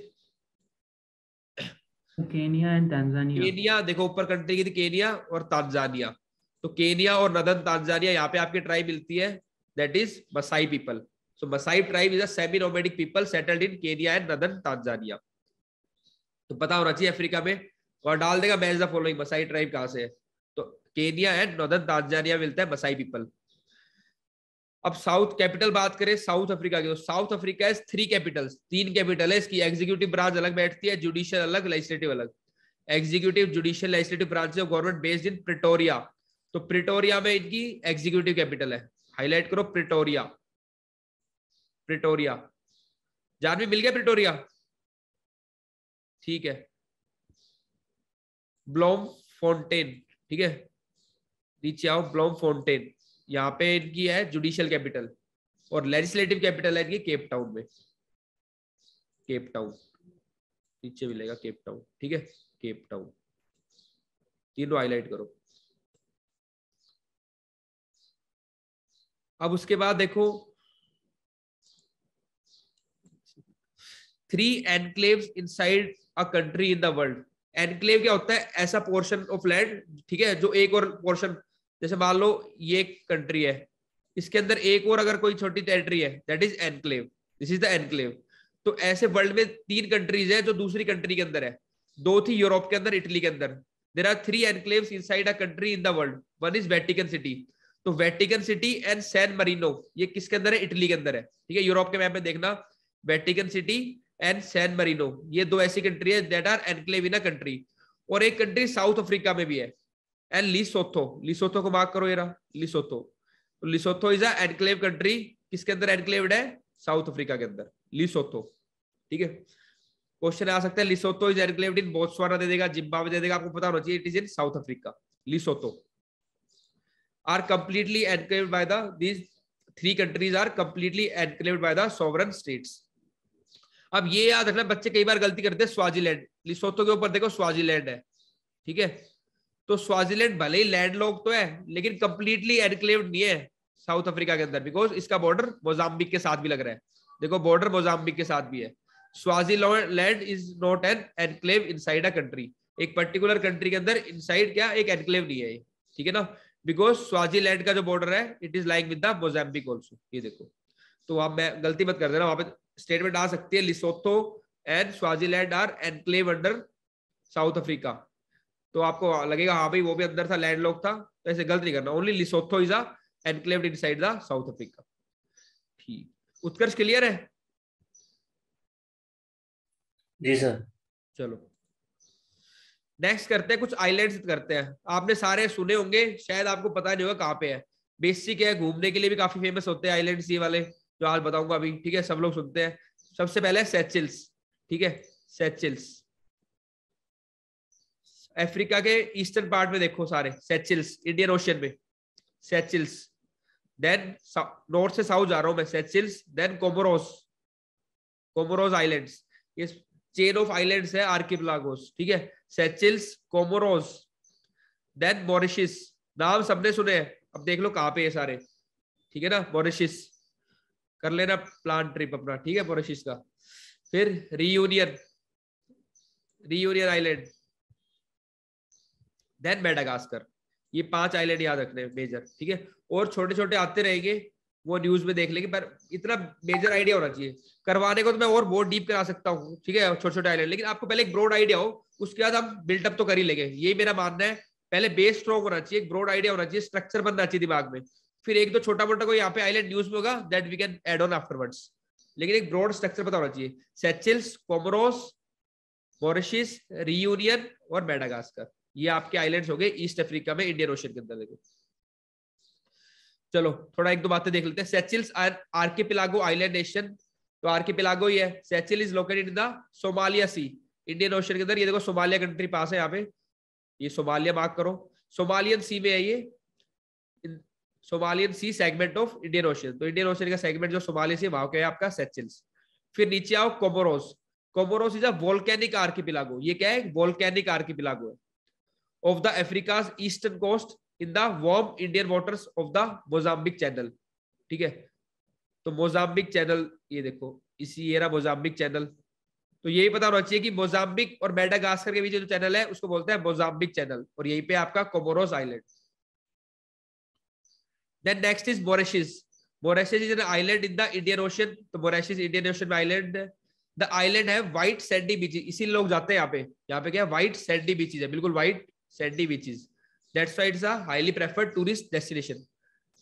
Kenya and Tanzania Kenya देखो ऊपर कंट्री की थी केनिया और तंजानिया तो केनिया और नदन तंजानिया यहाँ पे आपकी ट्राइब मिलती है that is Masai people So masai tribe is a semi-nomadic people settled in Kenya and northern Tanzania. to तो पता होना चाहिए अफ्रीका में और डाल देगा match the following Masai tribe कहाँ से है तो केनिया एंड नॉर्दर्न तांजानिया मिलता है मसाई पीपल अब साउथ कैपिटल बात करें साउथ अफ्रीका की तो South Africa is three capitals तीन कैपिटल है इसकी एग्जीक्यूटिव ब्रांच अलग बैठती है जुडिशियल अलग लेजिस्लेटिव अलग एग्जीक्यूटिव जुडिशियल लेजिस्लेटिव ब्रांच है गवर्नमेंट बेस्ड इन प्रिटोरिया तो प्रिटोरिया में इनकी एग्जीक्यूटिव कैपिटल है हाईलाइट करो प्रिटोरिया प्रिटोरिया जानवी मिल गया प्रिटोरिया ठीक है ब्लॉम फोनटेन ठीक है नीचे आओ ब्लॉम फोनटेन यहाँ पे इनकी है जुडिशियल कैपिटल और लेजिस्लेटिव कैपिटल है इनकी केप टाउन में केप टाउन नीचे मिलेगा केप टाउन ठीक है केप टाउन तीनों हाईलाइट करो अब उसके बाद देखो three enclave inside a country in the world enclave क्या होता है ऐसा पोर्शन ऑफ लैंड ठीक है जो एक और पोर्शन जैसे मान लो ये कंट्री है इसके अंदर एक और अगर कोई छोटी टेरिटरी है that is enclave this is the enclave तो ऐसे वर्ल्ड में तीन कंट्रीज है जो दूसरी कंट्री के अंदर है दो थी यूरोप के अंदर इटली के अंदर there are three enclave inside a country in the world one is Vatican City तो Vatican City and San Marino ये किसके अंदर है इटली के अंदर है ठीक है यूरोप के मैप में देखना Vatican City and San Marino ये दो ऐसी कंट्री है that are enclave in country और एक कंट्री साउथ अफ्रीका में भी है एंड लिसोथो लिसोथो को मार्क करो येरा लिसोथो तो Lesotho is a enclave country किसके अंदर एनक्लेव्ड है साउथ अफ्रीका के अंदर लिसोथो ठीक है क्वेश्चन आ सकता है लिसोथो इज एनक्लेव्ड इन बोत्सवाना दे देगा जिम्बाब्वे दे देगा आपको पता होना चाहिए it is in South Africa Lesotho are completely enclaved by the these three countries are completely enclaved by the sovereign states अब ये याद रखना बच्चे कई बार गलती करते हैं स्वाजीलैंड लिसोथो के ऊपर देखो स्वाजीलैंड है ठीक है तो स्वाजीलैंड भले ही लैंड लॉक तो है लेकिन कंप्लीटली एनक्लेव्ड नहीं है साउथ अफ्रीका के अंदर बिकॉज इसका बॉर्डर मोजाम्बिक के साथ भी लग रहा है देखो बॉर्डर मोजाम्बिक के साथ भी है Swaziland is not an enclave in a country एक पर्टिकुलर कंट्री के अंदर इनसाइड क्या एक एनक्लेव नहीं है ठीक है ना बिकॉज स्वाजीलैंड का जो बॉर्डर है it is like with the Mozambique also ये देखो तो आप मैं गलती मत कर देना वहां पर स्टेटमेंट आ सकती है Lesotho and Swaziland are enclave under South Africa तो आपको लगेगा हाँ भाई वो भी अंदर था लैंड लॉक था तो ऐसे गलत नहीं करना only Lesotho is enclave inside the South Africa ठीक उत्कर्ष क्लियर है जी सर चलो नेक्स्ट करते हैं कुछ आइलैंड्स करते हैं आपने सारे सुने होंगे शायद आपको पता नहीं होगा कहाँ पे है बेसिक है घूमने के लिए भी काफी फेमस होते हैं आइलैंड्स ये वाले जो तो आज बताऊंगा अभी ठीक है सब लोग सुनते हैं सबसे पहले सेचिल्स ठीक है सेचिल्स अफ्रीका के ईस्टर्न पार्ट में देखो सारे सेचिल्स इंडियन ओशियन में सेचिल्स देन नॉर्थ से साउथ जा रहा हूं मैं Seychelles then Comoros Comoros islands ये चेन ऑफ आइलैंड्स है आर्किपलागोस ठीक है सेचिल्स कोमोरोस देन मॉरिशिस नाम सबने सुने हैं अब देख लो कहां पे है सारे ठीक है ना मॉरिशिस कर लेना प्लान ट्रिप अपना ठीक है पोरशिश का फिर Reunion Reunion island then Madagascar ये पांच आइलैंड याद रखने मेजर ठीक है और छोटे छोटे आते रहेंगे वो न्यूज में देख लेंगे पर इतना मेजर आइडिया होना चाहिए करवाने को तो मैं और बहुत डीप करा सकता हूँ ठीक है छोटे छोटे आइलैंड लेकिन आपको पहले एक ब्रॉड आइडिया हो उसके बाद हम बिल्टअप तो कर ही लेंगे यही मेरा मानना है पहले बेस स्ट्रॉन्ग होना चाहिए एक ब्रॉड आइडिया होना चाहिए स्ट्रक्चर बनना चाहिए दिमाग में फिर एक दो तो छोटा मोटा कोई यहाँ पे आईलेट यूज में होगा that we can add on afterwards लेकिन एक ब्रॉड स्ट्रक्चर पता होना चाहिए रियूनियन और मेडागास्कर ये आपके आइलैंड्स हो गए ईस्ट अफ्रीका में इंडियन ओशन के अंदर देखो चलो थोड़ा एक दो बातें देख लेते हैं Seychelles are archipelago island nation तो आर्किपिलागो ही है Seychelles is located in the Somalia sea Indian Ocean के अंदर ये देखो सोमालिया कंट्री पास है यहाँ पे ये सोमालिया मार्क करो सोमालियन सी में है ये Somalian sea segment of Indian Ocean तो इंडियन ओशियन का सेगमेंट जो सोमालिया से वहां का है आपका सेचल्स फिर नीचे आओ कोबोरोस कोबोरोस इज अ वोल्केनिक पिलागो ये क्या है वोल्केनिक आर्किपिलागो है off the Africa eastern coast in the warm Indian waters off the Mozambique channel ठीक है तो मोजाम्बिक चैनल ये देखो इसी ये मोजाम्बिक चैनल तो यही पता होना चाहिए कि मोजाम्बिक और मेडागास्कर के बीच जो चैनल है उसको बोलते हैं मोजाम्बिक चैनल और यहीं पे आपका Comoros island Then next is Borashes. Borashes is an island in the Indian Ocean. तो Borashes Indian Ocean island The island have white sandy beaches. isi log जाते hain यहाँ pe यहाँ pe kya white sandy beaches hai bilkul white sandy beaches. That's why it's a highly preferred tourist destination.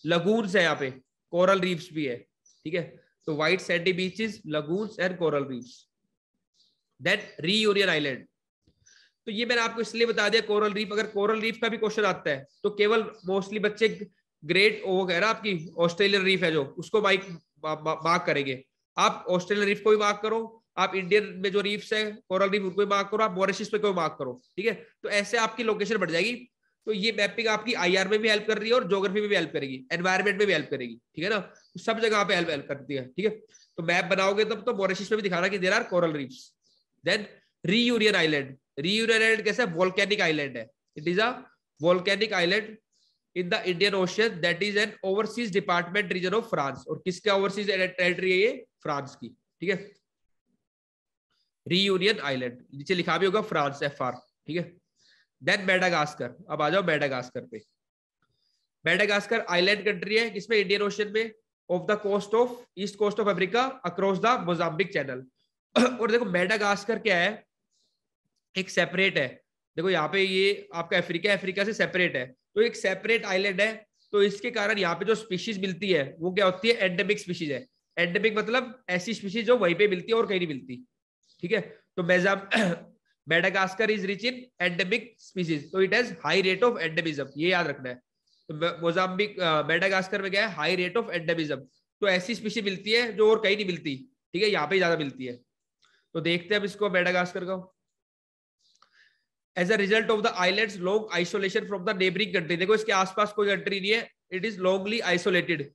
Lagoons hai यहाँ pe Coral reefs bhi hai theek hai so white sandy beaches lagoons and coral reefs that reunion island तो ये मैंने आपको इसलिए बता दिया कोरल रीफ अगर कोरल रीफ का भी क्वेश्चन आता है तो केवल मोस्टली बच्चे ग्रेट वो कह रहा आपकी ऑस्ट्रेलियन रीफ है जो उसको बाइक मार्क करेंगे आप ऑस्ट्रेलियन रीफ को भी मार्क करो आप इंडियन में जो रीफ्स है कोरल रीफ उनको भी करो आप मॉरिशिस पे कोई बाग करो ठीक है तो ऐसे आपकी लोकेशन बढ़ जाएगी तो ये मैपिंग आपकी आईआर में भी हेल्प कर रही है और जोग्राफी में भी हेल्प करेगी एनवायरमेंट में भी हेल्प करेगी ठीक है ना तो सब जगह पे हेल्प हेल्प करती है ठीक है तो मैप बनाओगे तब तो मॉरिशिस में भी दिखाना कि there are coral reefs then island island union island कैसे वोल्केनिक आइलैंड है it is a volcanic island in the Indian Ocean that is an overseas department region of France और किसका ओवरसीज टेरिटरी है ये फ्रांस की ठीक है रीयूनियन आइलैंड नीचे लिखा भी होगा फ्रांस एफ आर ठीक है देन मेडागास्कर अब आ जाओ मेडागास्कर पे मेडागास्कर आइलैंड कंट्री है किसमें इंडियन ओशन में off the coast off east coast of Africa across the Mozambique channel और देखो मेडागास्कर क्या है एक सेपरेट है देखो यहाँ पे ये आपका अफ्रीका अफ्रीका से सेपरेट है तो एक सेपरेट आइलैंड है तो इसके कारण यहाँ पे जो स्पीशीज मिलती है वो क्या होती है एंडेमिक स्पीशीज है एंडेमिक मतलब ऐसी स्पीशीज जो वहीं पे मिलती है और कहीं नहीं मिलती ठीक है तो मेजाम Madagascar is rich in endemic species तो it has high rate of endemism ये याद रखना है तो मोजाम्बिक मेडागास्कर में क्या है हाई रेट ऑफ एंडेमिज्म तो ऐसी स्पीशीज मिलती है जो और कहीं नहीं मिलती ठीक है यहाँ पे ज्यादा मिलती है तो देखते हैं अब इसको मेडागास्कर का as a result of the islands long isolation from the neighbouring country देखो इसके आसपास कोई कंट्री नहीं है it is longly isolated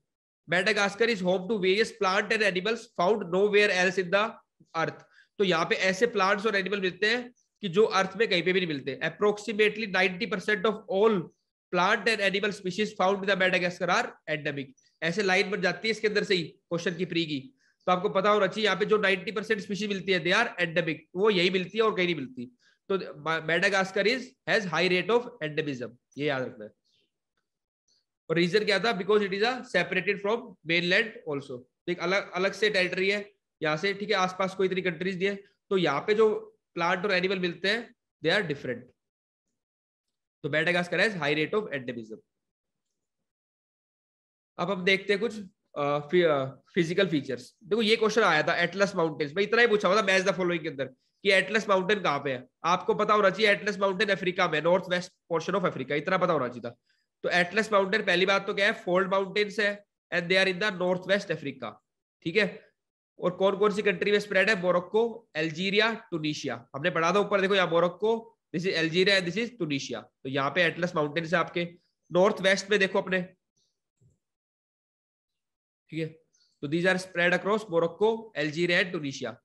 Madagascar is home to various plant and animals found nowhere else in the earth तो यहाँ पे ऐसे प्लांट्स और एनिमल मिलते हैं कि जो अर्थ में कहीं पे भी नहीं मिलते approximately ninety percent of all plant and animal species found in Madagascar are endemic ऐसे लाइन बन जाती है इसके अंदर से ही क्वेश्चन की प्री की तो आपको पता होना चाहिए यहाँ पे जो नाइनटी परसेंट स्पीशीज मिलती है दे आर एंडेमिक वो यही मिलती है और कहीं नहीं मिलती तो Madagascar is has high rate of endemism ये याद रखना और रीजन क्या था because it is a separated from mainland also एक अलग अलग से टेरिटरी है यहाँ से ठीक है आसपास कोई इतनी कंट्रीज दी है तो यहाँ पे जो प्लांट और एनिमल मिलते हैं दे आर डिफरेंट तो Madagascar has high rate of endemism अब हम देखते हैं कुछ फिजिकल फीचर्स देखो ये क्वेश्चन आया था एटलस माउंटेन्स मैं इतना ही पूछा हुआ था मैच द फॉलोइंग के अंदर कि एटलस माउंटेन कहाँ पे है आपको पता होना चाहिए एटलस माउंटेन अफ्रीका में north west portion of Africa इतना पता होना चाहिए तो एटलस माउंटेन पहली बात तो क्या है फोल्ड माउंटेन्स है and they are in the north west Africa ठीक है और कौन कौन सी कंट्री में स्प्रेड है मोरक्को एल्जीरिया टूनिशिया हमने पढ़ा था ऊपर देखो यहाँ Morocco this is Algeria this is Tunisia तो यहाँ पे एटलस माउंटेन है आपके नॉर्थ वेस्ट में देखो अपने ठीक है तो these are spread across Morocco Algeria and Tunisia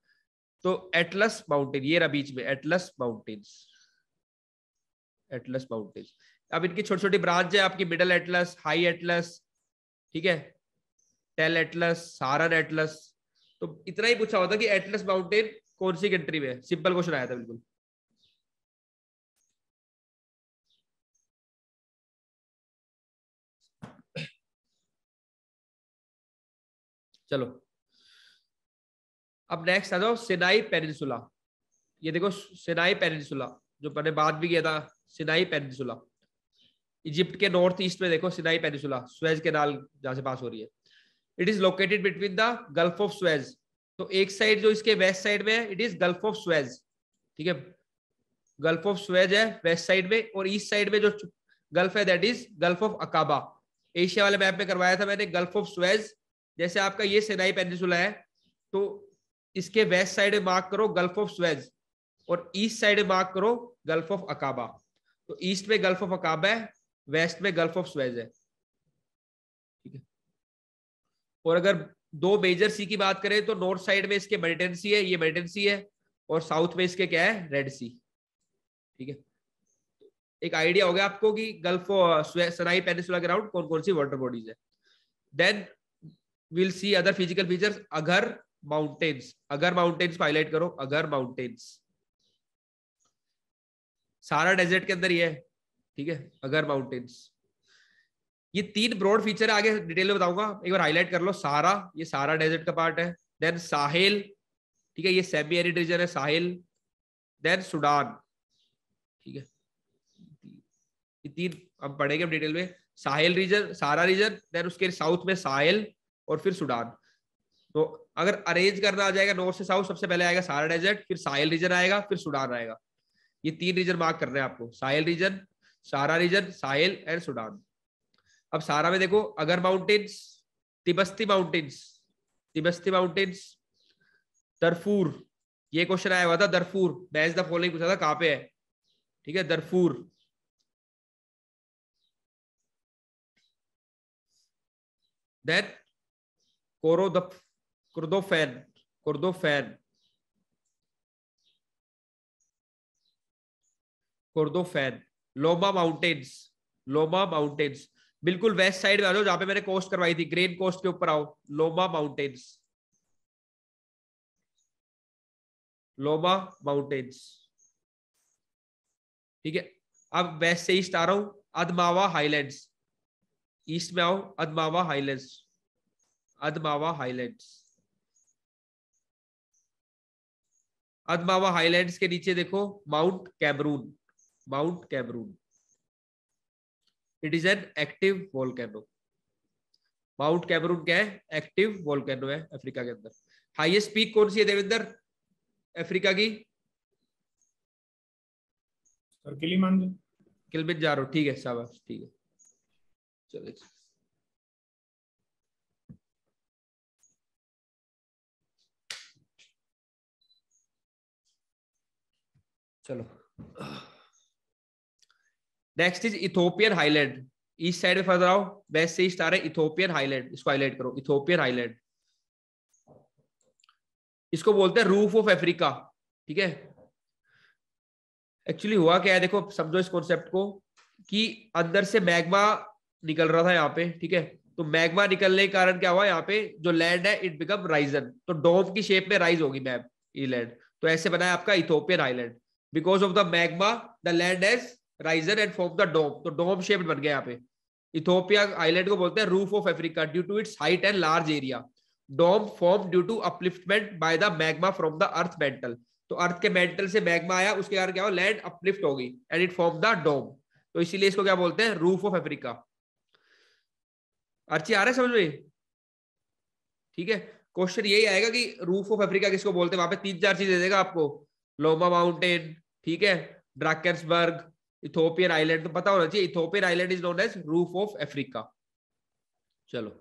तो एटलस माउंटेन ये रहा बीच में एटलस माउंटेन्स एटलस माउंटेन्स अब इनकी छोटी छोटी ब्रांच है आपकी मिडल एटलस हाई एटलस ठीक है टेल एटलस सारन एटलस तो इतना ही पूछा होता कि एटलस माउंटेन कौन सी कंट्री में सिंपल क्वेश्चन आया था बिल्कुल चलो अब नेक्स्ट आ जाओ सिनाई पेनिनसुला ये देखो सिनाई पेनिनसुला जो मैंने बात भी किया था सिनाई पेनिनसुला इजिप्ट के नॉर्थ ईस्ट में देखो सिनाई पेनिसुला स्वेज कैनाल जहां से पास हो रही है it is located between the Gulf of Suez तो एक साइड जो इसके वेस्ट साइड में है it is Gulf of Suez ठीक है गल्फ ऑफ स्वेज है वेस्ट साइड में और ईस्ट साइड में जो गल्फ है that is Gulf of Aqaba Asia वाले मैप में करवाया था मैंने गल्फ ऑफ स्वेज जैसे आपका ये सिनाई पेनिसुला है तो इसके वेस्ट साइड मार्क करो गल्फ ऑफ स्वेज और ईस्ट साइड मार्क करो गल्फ ऑफ अकाबा तो ईस्ट में गल्फ ऑफ अकाबा है वेस्ट में गल्फ ऑफ स्वेज है ठीक है और अगर दो मेजर सी की बात करें तो नॉर्थ साइड में इसके मेडिटेन सी है ये मेडिटेन सी है और साउथ में इसके क्या है रेड सी ठीक है एक आइडिया हो गया आपको कि गल्फ सनाई पेनिसुला ग्राउंड कौन कौन सी वाटर बॉडीज है then will see other physical features Ahaggar mountains Ahaggar mountains को हाईलाइट करो अगर माउंटेन्स सारा डेजर्ट के अंदर ही है ठीक है अगर माउंटेन्स ये तीन ब्रॉड फीचर आगे डिटेल में बताऊंगा एक बार हाईलाइट कर लो सारा ये सारा डेजर्ट का पार्ट है देन साहिल ठीक है ये सेमी एरिड रीजन है साहिल देन सुडान ठीक है ये तीन हम पढ़ेंगे डिटेल में Sahel region Sahara region then उसके साउथ में साहिल और फिर सुडान तो अगर अरेंज करना आ जाएगा नॉर्थ से साउथ सबसे पहले आएगा सारा डेजर्ट फिर साहिल रीजन आएगा फिर सुडान आएगा ये तीन रीजन मार्क कर रहे हैं आपको Sahel region Sahara region Sahel and Sudan अब सारा में देखो Ahaggar mountains Tibesti mountains Tibesti mountains Darfur ये क्वेश्चन आया हुआ था दरफूर बैच द फॉलोइंग पूछा था कहाँ पे है ठीक है दरफूर देन कोरोदफ Kordofan Kordofan Kordofan Loma mountains Loma mountains बिल्कुल वेस्ट साइड में आ जाओ जहां पे मैंने कोस्ट करवाई थी ग्रेन कोस्ट के ऊपर आओ लोमा माउंटेन्स लोमा माउंटेन्स ठीक है अब वेस्ट से ईस्ट आ रहा हूं अदमावा हाइलैंड्स ईस्ट में आओ Adamawa highlands Adamawa highlands Adamawa highlands के नीचे देखो Mount Cameroon Mount Cameroon it is an active volcano Mount Cameroon क्या है एक्टिव वोल्केनो है अफ्रीका के अंदर हाईएस्ट पीक कौन सी है देवेंद्र अफ्रीका की किलिमंजारो ठीक है शाबाश ठीक है चलिए चलो next is Ethiopian highland east side में फर्दर आओ वेस्ट से ईस्ट आ रहे इथोपियन हाईलैंड इसको हाईलाइट करो इथोपियन हाईलैंड इसको बोलते हैं रूफ ऑफ अफ्रीका ठीक है एक्चुअली हुआ क्या है देखो समझो इस कॉन्सेप्ट को कि अंदर से मैग्मा निकल रहा था यहाँ पे ठीक है तो मैग्मा निकलने के कारण क्या हुआ यहाँ पे जो लैंड है इट बिकम राइजन तो डोम की शेप में राइज होगी मैप ये लैंड तो ऐसे बनाया आपका Ethiopian island because of the magma the land as riser and form the dome तो डोम शेप्ड बन गया यहाँ पे इथोपिया आइलैंड को बोलते हैं roof of Africa due to its height and large area dome form due to upliftment by the magma from the earth mantle तो अर्थ के मेंटल से मैगमा आया उसके कारण क्या हो लैंड अपलिफ्ट होगी and it form the dome तो इसीलिए इसको क्या बोलते हैं रूफ ऑफ अफ्रीका अर्ची आ रहा है समझ में ठीक है क्वेश्चन यही आएगा कि रूफ ऑफ अफ्रीका किसको बोलते हैं वहां पे तीन चार चीज दे देगा आपको लोमा माउंटेन ठीक है ड्राकेर्सबर्ग इथोपियन आइलैंड तो पता होना चाहिए Ethiopian island is known as roof of Africa चलो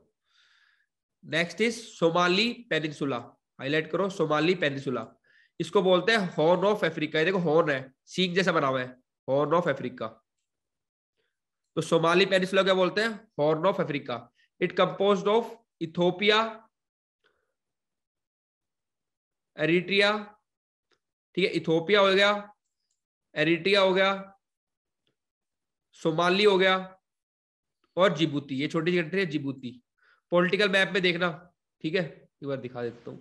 next is Somali peninsula highlight करो सोमाली पेनिसुला इसको बोलते हैं हॉर्न ऑफ अफ्रीका ये देखो हॉर्न है सीख जैसा बना हुआ है हॉर्न ऑफ अफ्रीका तो सोमाली पेनिसुला क्या बोलते हैं Horn of Africa it compose of Ethiopia Eritrea ठीक है इथोपिया हो गया एरिटिया हो गया सोमाली हो गया और जिबूती ये छोटी सी कंट्री है जिबूती पॉलिटिकल मैप में देखना ठीक है एक बार दिखा देता हूं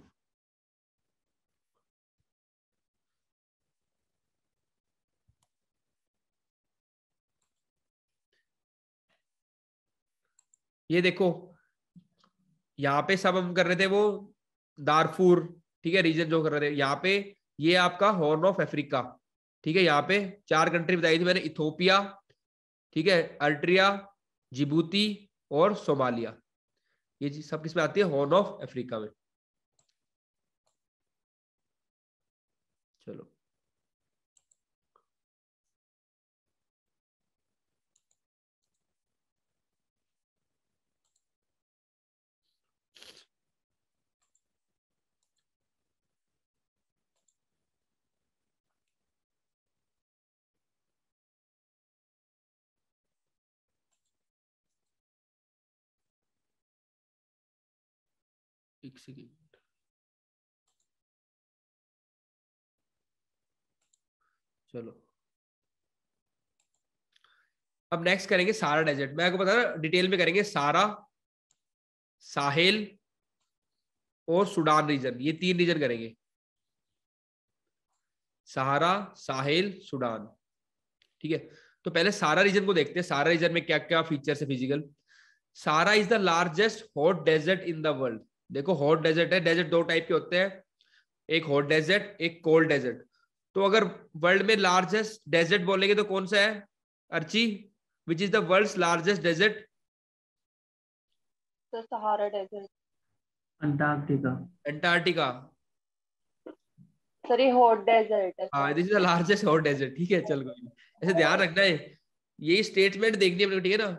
ये देखो यहाँ पे सब हम कर रहे थे वो दारफूर ठीक है रीजन जो कर रहे थे यहाँ पे ये आपका हॉर्न ऑफ अफ्रीका ठीक है यहाँ पे चार कंट्री बताई थी मैंने इथोपिया ठीक है अल्ट्रिया जिबूती और सोमालिया ये सब किस में आती है हॉर्न ऑफ अफ्रीका में चलो एक सेकेंड चलो अब नेक्स्ट करेंगे सारा डेजर्ट मैं आपको बता रहा डिटेल में करेंगे सारा साहेल और सुडान रीजन ये तीन रीजन करेंगे सहारा साहेल सुडान ठीक है तो पहले सारा रीजन को देखते हैं सारा रीजन में क्या क्या फीचर्स है physical Sahara is the largest hot desert in the world देखो हॉट डेजर्ट है डेजर्ट दो टाइप के होते हैं एक हॉट डेजर्ट एक कोल्ड डेजर्ट तो अगर वर्ल्ड में लार्जेस्ट डेजर्ट बोलेंगे तो कौन सा है Archi which is the world largest desert Sahara desert Antarctica Antarctica sir ये हॉट डेजर्ट है हां this is the largest hot desert ठीक है चल ऐसे ध्यान रखना है यही स्टेटमेंट देखनी है ठीक है ना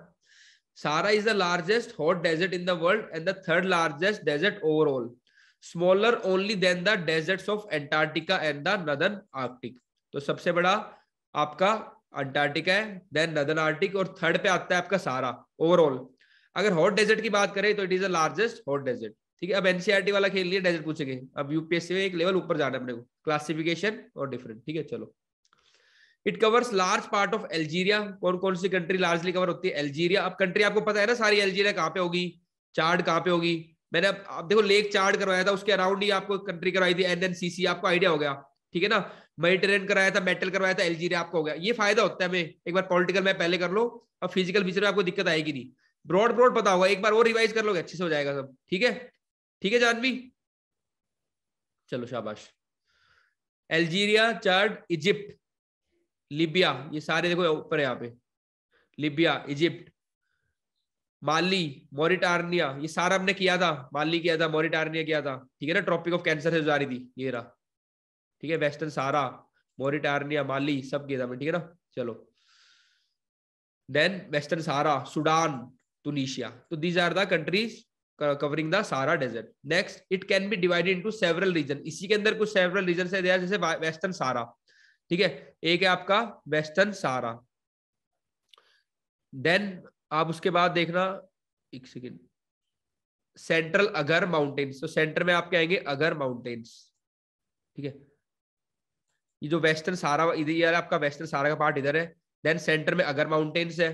Sahara is the largest hot desert in the world and the third largest desert overall. Smaller only than the deserts of Antarctica and the northern Arctic. तो सबसे बड़ा आपका अंटार्कटिका है देन नदन आर्टिक और थर्ड पे आता है आपका सारा ओवरऑल अगर हॉट डेजर्ट की बात करें तो it is the largest hot desert ठीक है अब एनसीआरटी e वाला खेल लिए डेजर्ट पूछेंगे अब यूपीएससी में एक लेवल ऊपर जाना है अपने को क्लासिफिकेशन और डिफरेंट ठीक है चलो it covers large part of Algeria कौन कौन सी कंट्री लार्जली कवर होती है एल्जीरिया अब कंट्री आपको पता है ना सारी एल्जीरिया कहाँ पे होगी चार्ड कहाँ पे होगी मैंने अब आप देखो लेक चार्ड करवाया था उसके अराउंड ही आपको कंट्री करवाई थी एनएनसीसी आपको आइडिया हो गया ठीक है ना मेडिटेरियन कराया था मेटल करवाया था एल्जीरिया आपको हो गया ये फायदा होता है हमें एक बार पॉलिटिकल मैप पहले कर लो अब फिजिकल फीचर में आपको दिक्कत आएगी नहीं ब्रॉड ब्रॉड पता होगा एक बार और रिवाइज कर लोगे अच्छे से हो जाएगा सब ठीक है ठीक है जानवी चलो शाबाश एल्जीरिया चार्ड इजिप्ट लिबिया ये सारे देखो ऊपर यहाँ पे लिबिया इजिप्ट माली मोरिटारनिया ये सारा हमने किया था माली किया था मोरिटारनिया किया था ठीक है ना ट्रॉपिक ऑफ कैंसर से गुजारी थी ये रहा ठीक है वेस्टर्न सारा मोरिटारनिया माली सब किया था हमने ठीक है ना चलो then Western Sahara Sudan Tunisia तो these are the countries covering the Sahara desert next it can be divided into several region इसी के अंदर कुछ सेवरल रीजन है जैसे वेस्टर्न सारा ठीक है एक है आपका वेस्टर्न सारा देन आप उसके बाद देखना एक सेकेंड सेंट्रल अगर माउंटेन्स तो सेंटर में आपके आएंगे अगर माउंटेन्स ठीक है ये जो वेस्टर्न सारा इधर यार आपका वेस्टर्न सारा का पार्ट इधर है देन सेंटर में अगर माउंटेन्स है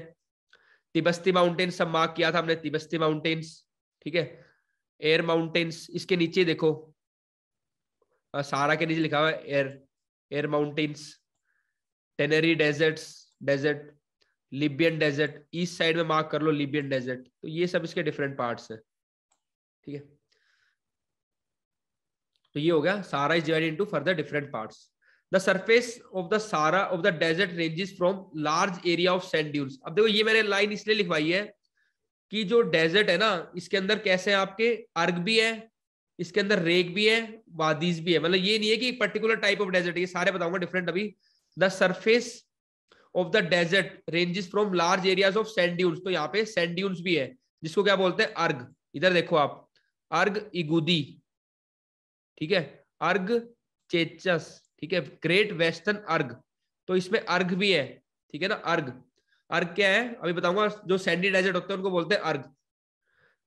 तिबस्ती माउंटेन्स सब मार्क किया था हमने तिबस्ती माउंटेन्स ठीक है एयर माउंटेन्स इसके नीचे देखो सारा के नीचे लिखा हुआ है Air air mountains Tenere deserts desert Libyan desert east side में मार्क कर लो लिबियन डेजर्ट तो ये सब इसके डिफरेंट पार्ट्स हैं ठीक है तो ये हो गया Sahara is divided into further different parts the surface of the Sahara of the desert ranges from large area of sand dunes अब देखो ये मैंने लाइन इसलिए लिखवाई है कि जो डेजर्ट है ना इसके अंदर कैसे आपके अर्ग भी है इसके अंदर रेक भी है वादीज भी है मतलब ये नहीं है कि पर्टिकुलर टाइप ऑफ डेजर्ट ये सारे बताऊंगा डिफरेंट अभी the surface of the desert ranges from large areas of sand तो यहाँ पे सैंड भी है जिसको क्या बोलते हैं अर्ग इधर देखो आप अर्ग इगुदी ठीक है अर्ग चेचस ठीक है ग्रेट वेस्टर्न अर्ग तो इसमें अर्घ भी है ठीक है ना अर्घ अर्घ क्या है अभी बताऊंगा जो सैंडी डेजर्ट होते हैं उनको बोलते हैं अर्घ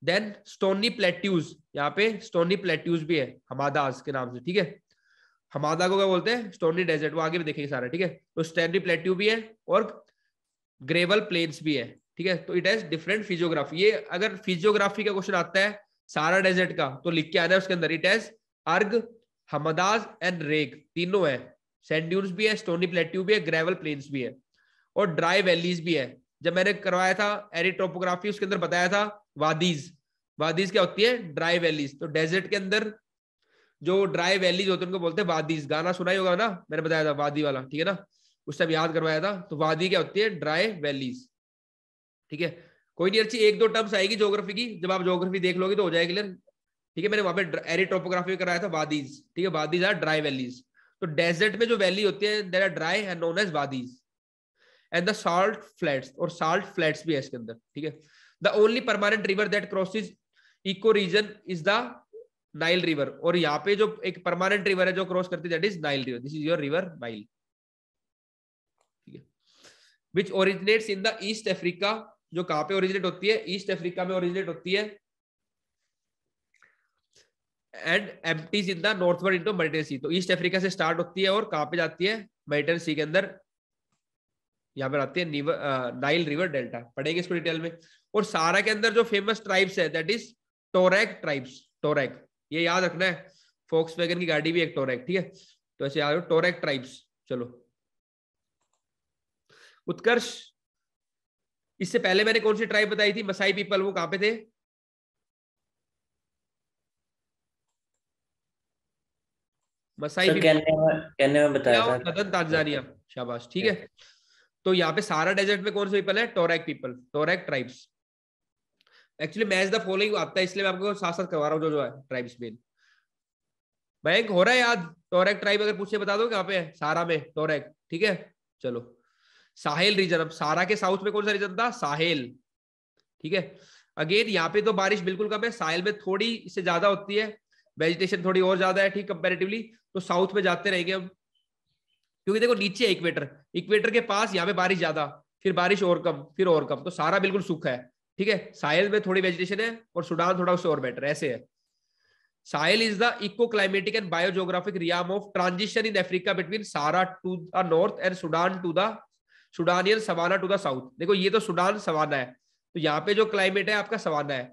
देन स्टोनी प्लेट्यूज यहाँ पे स्टोनी प्लेट्यूज भी है हमादा के नाम से ठीक है हमादा को क्या बोलते हैं स्टोनी डेजर्ट वो आगे भी देखेंगे सारा ठीक है तो स्टैंडी प्लेट्यू भी है और ग्रेवल प्लेन्स भी है ठीक है तो इट हैज डिफरेंट फिजियोग्राफी ये अगर फिजियोग्राफी का क्वेश्चन आता है सारा डेजर्ट का तो लिख के आना है उसके अंदर इट हैज अर्ग हमदाज एंड रेग तीनों है सेंड्यूल्स भी है स्टोनी प्लेट्यू भी है ग्रेवल प्लेन्स भी है और ड्राई वैलीज भी है जब मैंने करवाया था एरिट्रोपोग्राफी उसके अंदर बताया था वादीज वादीज क्या होती है ड्राई वैलीज तो डेजर्ट के अंदर जो ड्राई वैलीज होते हैं उनको बोलते हैं वादीज गाना सुना ही होगा ना मैंने बताया था वादी वाला ठीक है ना उस टाइम याद करवाया था तो वादी क्या होती है ड्राई वैलीज ठीक है कोई नहीं अच्छी एक दो टर्म्स आएगी ज्योग्राफी की जब आप जोग्राफी देख लोगे तो हो जाएगी क्लियर ठीक है मैंने वहां पे एरी टोपोग्राफी कराया था वादीज ठीक है वादीज आर ड्राई वैलीज तो डेजर्ट में जो वैली होती है there are dry and known as wadis and the salt flats और साल्ट फ्लैट्स भी है इसके अंदर ठीक है only permanent river that cross is eco region is the Nile river और यहाँ पे जो एक परमानेंट रिवर है जो क्रॉस करती है Nile river this is your river Nile which originate in the East Africa जो कहां पे ओरिजिनेट होती है ईस्ट अफ्रीका में ओरिजिनेट होती है and empties in the northward into Mediterranean sea तो ईस्ट अफ्रीका से स्टार्ट होती है और कहां पे जाती है मेडिटेरियन सी के अंदर यहाँ पर आती है नाइल रिवर डेल्टा पढ़ेंगे इसको डिटेल में और सारा के अंदर जो फेमस ट्राइब्स है that is Tuareg tribes Tuareg ये याद रखना है फोक्स वैगन की गाड़ी भी एक टोरेक ठीक है तो ऐसे याद टोरेक ट्राइब्स चलो उत्कर्ष इससे पहले मैंने कौन सी ट्राइब बताई थी मसाई पीपल वो कहां पे थे मसाई पीपल कहने में बताया था शाबाश ठीक है तो यहाँ पे सारा डेजर्ट में कौन से पीपल है Tuareg people Tuareg tribes actually match the following आता है इसलिए मैं आपको साथ साथ करवा रहा हूँ जो जो है ट्राइब्स में बैंक हो रहा है याद टोरेक ट्राइब अगर पूछे बता दो कहाँ पे है सारा में टोरेक ठीक है चलो साहेल रीजन अब सारा के साउथ में कौन सा रीजन था साहेल ठीक है अगेन यहाँ पे तो बारिश बिल्कुल कम है साहेल में थोड़ी इससे ज्यादा होती है वेजिटेशन थोड़ी और ज्यादा है ठीक कंपेरेटिवली तो साउथ में जाते रहेंगे हम क्योंकि देखो नीचे इक्वेटर इक्वेटर के पास यहाँ पे बारिश ज्यादा फिर बारिश और कम फिर और कम तो सारा बिल्कुल सुख है ठीक है साहिल में थोड़ी वेजिटेशन है और सुडान थोड़ा उससे और बेटर ऐसे है Sahel is the eco climatic and biogeographic realm of transition in Africa between Sahara to the north and Sudan to the Sudanian savanna to the south देखो ये तो सुडान सवाना है तो यहाँ पे जो क्लाइमेट है आपका सवाना है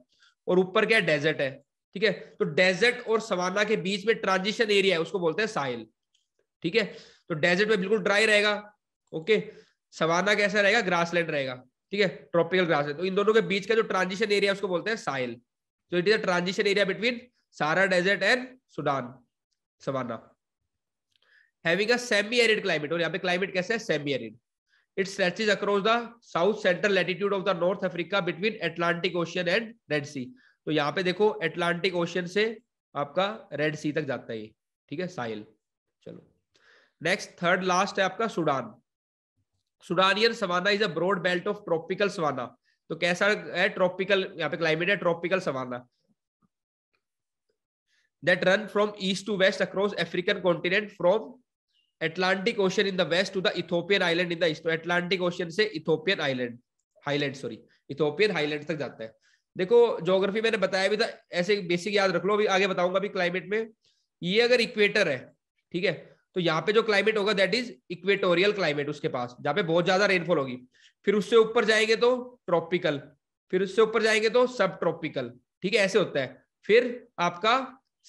और ऊपर क्या डेजर्ट है ठीक है तो डेजर्ट और सवाना के बीच में ट्रांजिशन एरिया है उसको बोलते हैं साहिल ठीक है तो डेजर्ट में बिल्कुल ड्राई रहेगा ओके सवाना कैसा रहेगा ग्रासलैंड रहेगा ठीक है ट्रॉपिकल ग्रास तो इन दोनों के बीच का जो ट्रांजिशन एरिया उसको बोलते हैं साइल तो it is a transition area between Sahara desert and Sudan savanna having a semi arid climate और यहाँ पे क्लाइमेट कैसे है semi arid it stretches across the south central latitude of the north Africa between Atlantic Ocean and Red Sea तो यहाँ पे देखो एटलांटिक ओशियन से आपका रेड सी तक जाता है ठीक है साइल चलो नेक्स्ट थर्ड लास्ट है आपका Sudan Sudanian savanna is a broad belt of tropical savanna तो कैसा है ट्रॉपिकल यहाँ पे क्लाइमेट है tropical savanna that run from east to west across African continent from Atlantic Ocean in the west to the Ethiopian island in the east Atlantic Ocean से Ethiopian island highland sorry Ethiopian highland तक जाता है देखो जोग्राफी मैंने बताया भी था ऐसे बेसिक याद रख लो अभी आगे बताऊंगा अभी क्लाइमेट में ये अगर इक्वेटर है ठीक है तो यहाँ पे जो क्लाइमेट होगा दैट इज इक्वेटोरियल क्लाइमेट उसके पास जहाँ पे बहुत ज्यादा रेनफॉल होगी फिर उससे ऊपर जाएंगे तो ट्रॉपिकल फिर उससे ऊपर जाएंगे तो सब ट्रॉपिकल ठीक है ऐसे होता है फिर आपका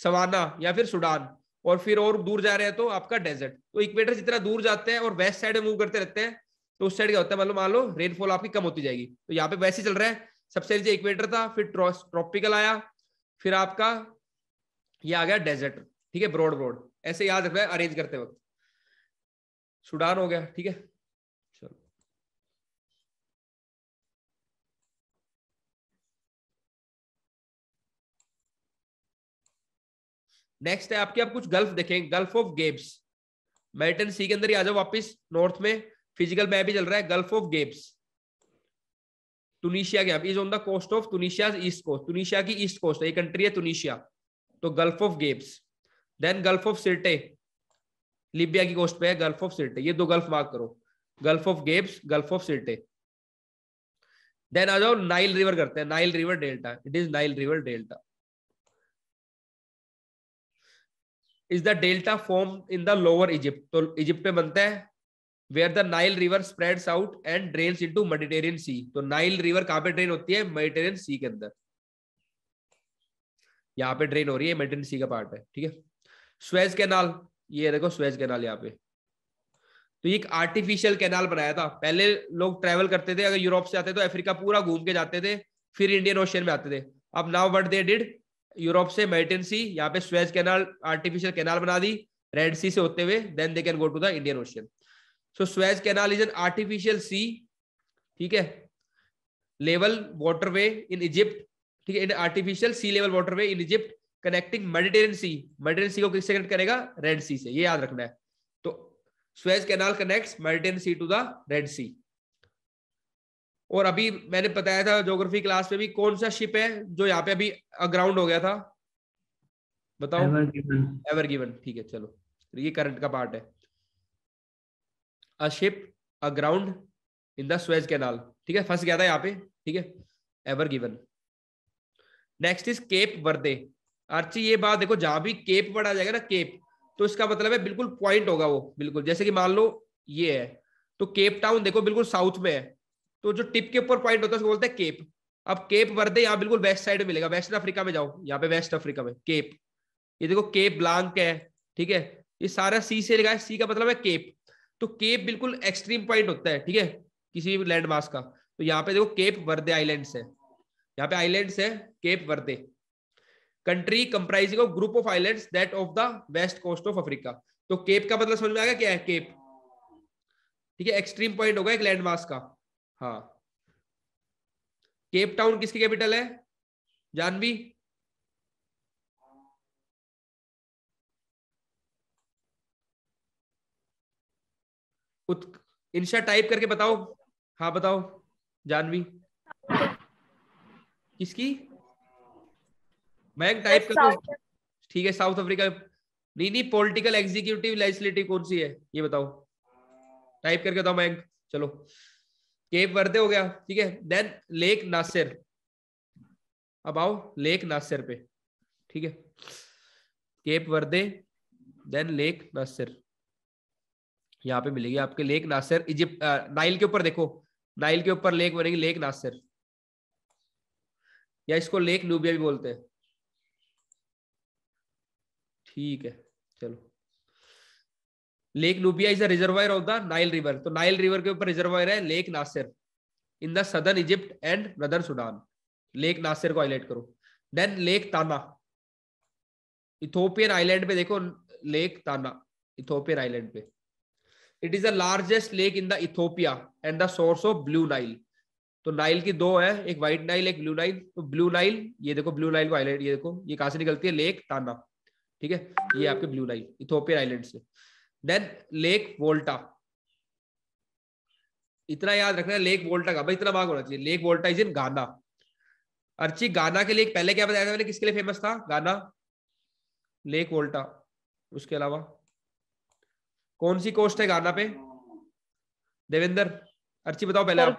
सवाना या फिर सुडान और फिर और दूर जा रहे हैं तो आपका डेजर्ट तो इक्वेटर जितना दूर जाते हैं और वेस्ट साइड में मूव करते रहते हैं तो उस साइड क्या होता है मतलब मान लो रेनफॉल आपकी कम होती जाएगी तो यहाँ पे वैसे चल रहा है सबसे नीचे इक्वेटर था फिर ट्रॉपिकल आया फिर आपका ये आ गया डेजर्ट ठीक है ब्रॉड ब्रॉड ऐसे याद रखना है अरेंज करते वक्त सुडान हो गया ठीक है चलो नेक्स्ट है आपके आप कुछ गल्फ देखें गल्फ ऑफ गेब्स मेरिटन सी के अंदर ही आ जाओ वापस नॉर्थ में फिजिकल मैप भी चल रहा है गल्फ ऑफ गेब्स टूनिशिया के is on the coast of Tunisia east coast Tunisia की ईस्ट कोस्ट है ये कंट्री है टूनिशिया तो Gulf of Gabes then Gulf of Sirte Libya की कोस्ट पे है गल्फ ऑफ सिरटे ये दो गल्फ मार्क करो Gulf of Gabes Gulf of Sirte then आ जाओ नाइल रिवर करते हैं Nile river delta it is Nile river delta is the delta form in the lower Egypt तो इजिप्ट में बनता है where the Nile river spreads out and drain into Mediterranean sea तो नाइल रिवर कहां पे ड्रेन होती है मेडिटेरियन सी के अंदर यहां पे ड्रेन हो रही है मेडिटेरियन सी का पार्ट है ठीक है स्वेज कैनाल ये देखो स्वेज कैनाल यहाँ पे तो ये एक आर्टिफिशियल कैनाल बनाया था पहले लोग ट्रेवल करते थे अगर यूरोप से आते तो अफ्रीका पूरा घूम के जाते थे फिर इंडियन ओशियन में आते थे अब now what they did Europe से मेटेन सी यहाँ पे स्वेज कैनाल आर्टिफिशियल कैनाल बना दी रेड सी से होते हुए then they can go to the Indian Ocean so Suez canal is an artificial sea ठीक है लेवल वाटरवे इन इजिप्ट ठीक है artificial sea level waterway in Egypt connecting Mediterranean sea Mediterranean sea को किससे कनेक्ट करेगा रेड सी से ये याद रखना है तो Suez canal connect Mediterranean sea to the Red Sea और अभी मैंने बताया था ज्योग्राफी क्लास में भी कौन सा शिप है जो यहाँ पे अभी ग्राउंड हो गया था बताओ एवर गिवन ठीक है चलो तो ये करंट का पार्ट है a ship aground in the Suez canal ठीक है फंस गया था यहाँ पे ठीक है Ever Given next is Cape Verde अर्ची ये बात देखो जहां भी केप पड़ा जाएगा ना केप तो इसका मतलब है बिल्कुल पॉइंट होगा वो बिल्कुल जैसे कि मान लो ये है तो केप टाउन देखो बिल्कुल साउथ में है तो जो टिप के ऊपर पॉइंट होता है उसको बोलते हैं केप अब केप वर्दे यहाँ बिल्कुल वेस्ट साइड में मिलेगा वेस्ट अफ्रीका में जाओ यहाँ पे वेस्ट अफ्रीका में केप ये देखो केप ब्लांक है ठीक है ये सारा सी से लिखा है सी का मतलब है केप तो केप बिल्कुल एक्सट्रीम पॉइंट होता है ठीक है किसी भी लैंडमार्क का तो यहाँ पे देखो केप वर्दे आइलैंड्स है यहाँ पे आइलैंड्स है Cape Verde country comprising of group of islands that off the west coast of Africa तो केप का मतलब समझ में आएगा क्या है केप ठीक है एक्सट्रीम पॉइंट होगा एक लैंडमार्क का हाँ केप टाउन किसकी कैपिटल है जानवी इंशा टाइप करके बताओ हाँ बताओ जानवी किसकी मैं एक टाइप कर ठीक है साउथ अफ्रीका नहीं नहीं पॉलिटिकल एग्जीक्यूटिव लेजिस्लेटिव कौन सी है ये बताओ टाइप करके बताओ मैं चलो केप वर्दे हो गया ठीक है देन लेक नासिर अब आओ लेक नासिर पे ठीक है केप वर्दे देन लेक नासिर यहाँ पे मिलेगी आपके लेक नासिर इजिप्ट नाइल के ऊपर देखो नाइल के ऊपर लेक बनेगी लेक नासिर या इसको लेक नूबिया भी बोलते हैं ठीक है चलो Lake Nubia is a reservoir of the Nile river तो नाइल रिवर के ऊपर रिजर्वायर है Lake Nasser in the southern Egypt and northern Sudan Lake Nasser को हाईलाइट करो then Lake Tana Ethiopian island पे देखो लेक ताना इथोपियन आइलैंड पे it is the largest lake in the Ethiopia and the source of Blue Nile तो नाइल की दो है एक व्हाइट नाइल एक ब्लू नाइल तो ब्लू नाइल ये देखो ब्लू नाइल को हाईलाइट ये देखो ये कहां से निकलती है लेक ताना ठीक है ये आपके ब्लू लाइन इथोपियन आइलैंड से देन लेक वोल्टा इतना याद रखना है लेक वोल्टा का भाई इतना भाग होना चाहिए लेक वोल्टा इज इन गाना अर्ची गाना के लिए पहले क्या बताया था मैंने किसके लिए फेमस था गाना लेक वोल्टा उसके अलावा कौन सी कोस्ट है गाना पे देवेंद्र अर्ची बताओ पहले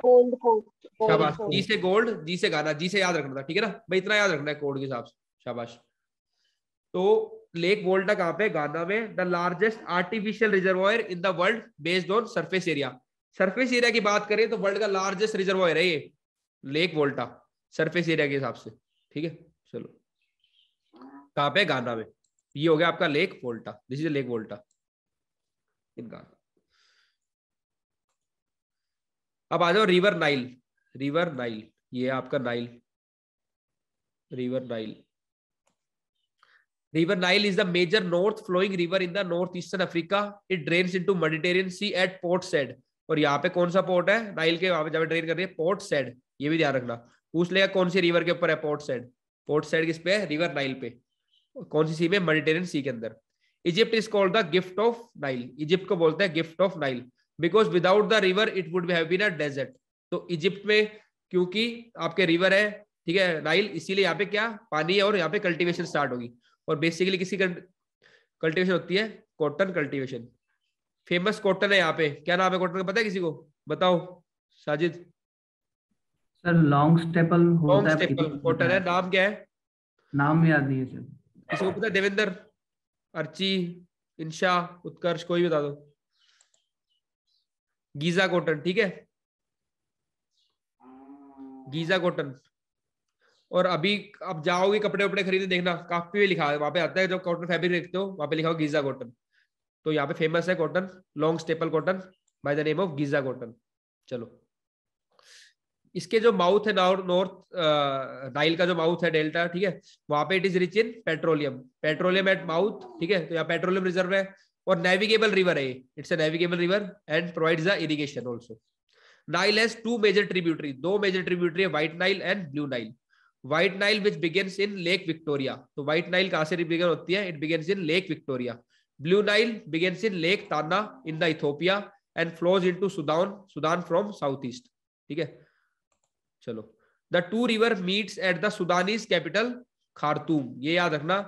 शाबाश जी से गोल्ड जी से गाना जी से याद रखना था ठीक है ना भाई इतना याद रखना है कोड के हिसाब से शाबाश तो लेक वोल्टा कहाँ पे गाना में the largest artificial reservoir in the world based on surface area surface area की बात करें तो वर्ल्ड का लार्जेस्ट रिजर्वायर है ये लेक वोल्टा सरफेस एरिया के हिसाब से ठीक है चलो कहाँ पे गाना में ये हो गया आपका Lake Volta this is Lake Volta in Ghana अब आ जाओ रिवर नाइल रिवर नाइल ये आपका Nile river Nile River Nile is the major north flowing river in the northeastern Africa. It drains into Mediterranean Sea at Port Said. और यहाँ पे कौन सा पोर्ट है नाइल के वहां पे जब ड्रेन कर रही है पोर्ट सेड ये भी ध्यान रखना पूछ लेगा कौन सी रिवर के ऊपर है पोर्ट सेड पोर्ट सेड किस पे है रिवर नाइल पे कौन सी सी में मेडिटेरियन सी के अंदर Egypt is called the gift of Nile Egypt को बोलते हैं gift of Nile because without the river it would have been a desert तो इजिप्ट में क्योंकि आपके रिवर है ठीक है नाइल इसीलिए यहाँ पे क्या पानी है और यहाँ पे कल्टिवेशन स्टार्ट होगी और बेसिकली किसी कल्टीवेशन होती है कॉटन कल्टीवेशन फेमस कॉटन है यहाँ पे क्या नाम है कॉटन का पता है किसी को बताओ Sajid sir long staple long staple cotton है नाम क्या है नाम याद नहीं है सर किसी को पता है देवेंद्र अर्ची इंशा उत्कर्ष कोई बता दो गीजा कॉटन ठीक है गीजा कॉटन और अभी आप जाओगे कपड़े वपड़े खरीदे देखना काफी भी लिखा है वहां पे आता है जो कॉटन फैब्रिक देखते हो वहां पे लिखा हो गीजा कॉटन तो यहाँ पे फेमस है cotton long staple cotton by the name of Giza cotton चलो इसके जो माउथ है नॉर्थ नाइल का जो माउथ है डेल्टा ठीक है वहां पे it is rich in petroleum petroleum at mouth ठीक है तो यहाँ पेट्रोलियम रिजर्व है और नेविगेबल रिवर है it's a navigable river and provides the irrigation also Nile has two major tributary दो मेजर ट्रिब्यूटरी है White Nile and Blue Nile White Nile which begins in Lake Victoria तो व्हाइट नाइल कहा से बिगेन होती है it begins in Lake Victoria Blue Nile begins in lake Tana in the Ethiopia and flows into Sudan Sudan from south east ठीक है चलो the two river meets at the Sudanese capital Khartoum ये याद रखना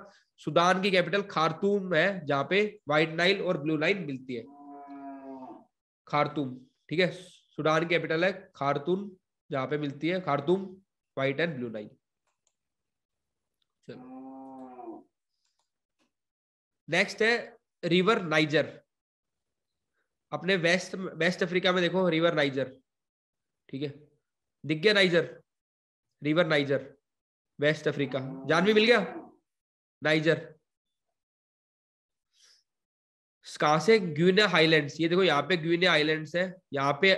सुदान की कैपिटल खारतूम है जहां पे व्हाइट नाइल और ब्लू नाइल मिलती है खारतूम ठीक है सुडान कैपिटल है खारतूम जहाँ पे मिलती है Khartoum White and Blue Nile next है रिवर नाइजर अपने वेस्ट वेस्ट अफ्रीका में देखो रिवर नाइजर ठीक है दिख गया Niger river Niger West Africa जान भी मिल गया नाइजर कहा से ग्यूने हाइलैंड्स ये देखो यहाँ पे ग्यूने आइलैंड्स है यहाँ पे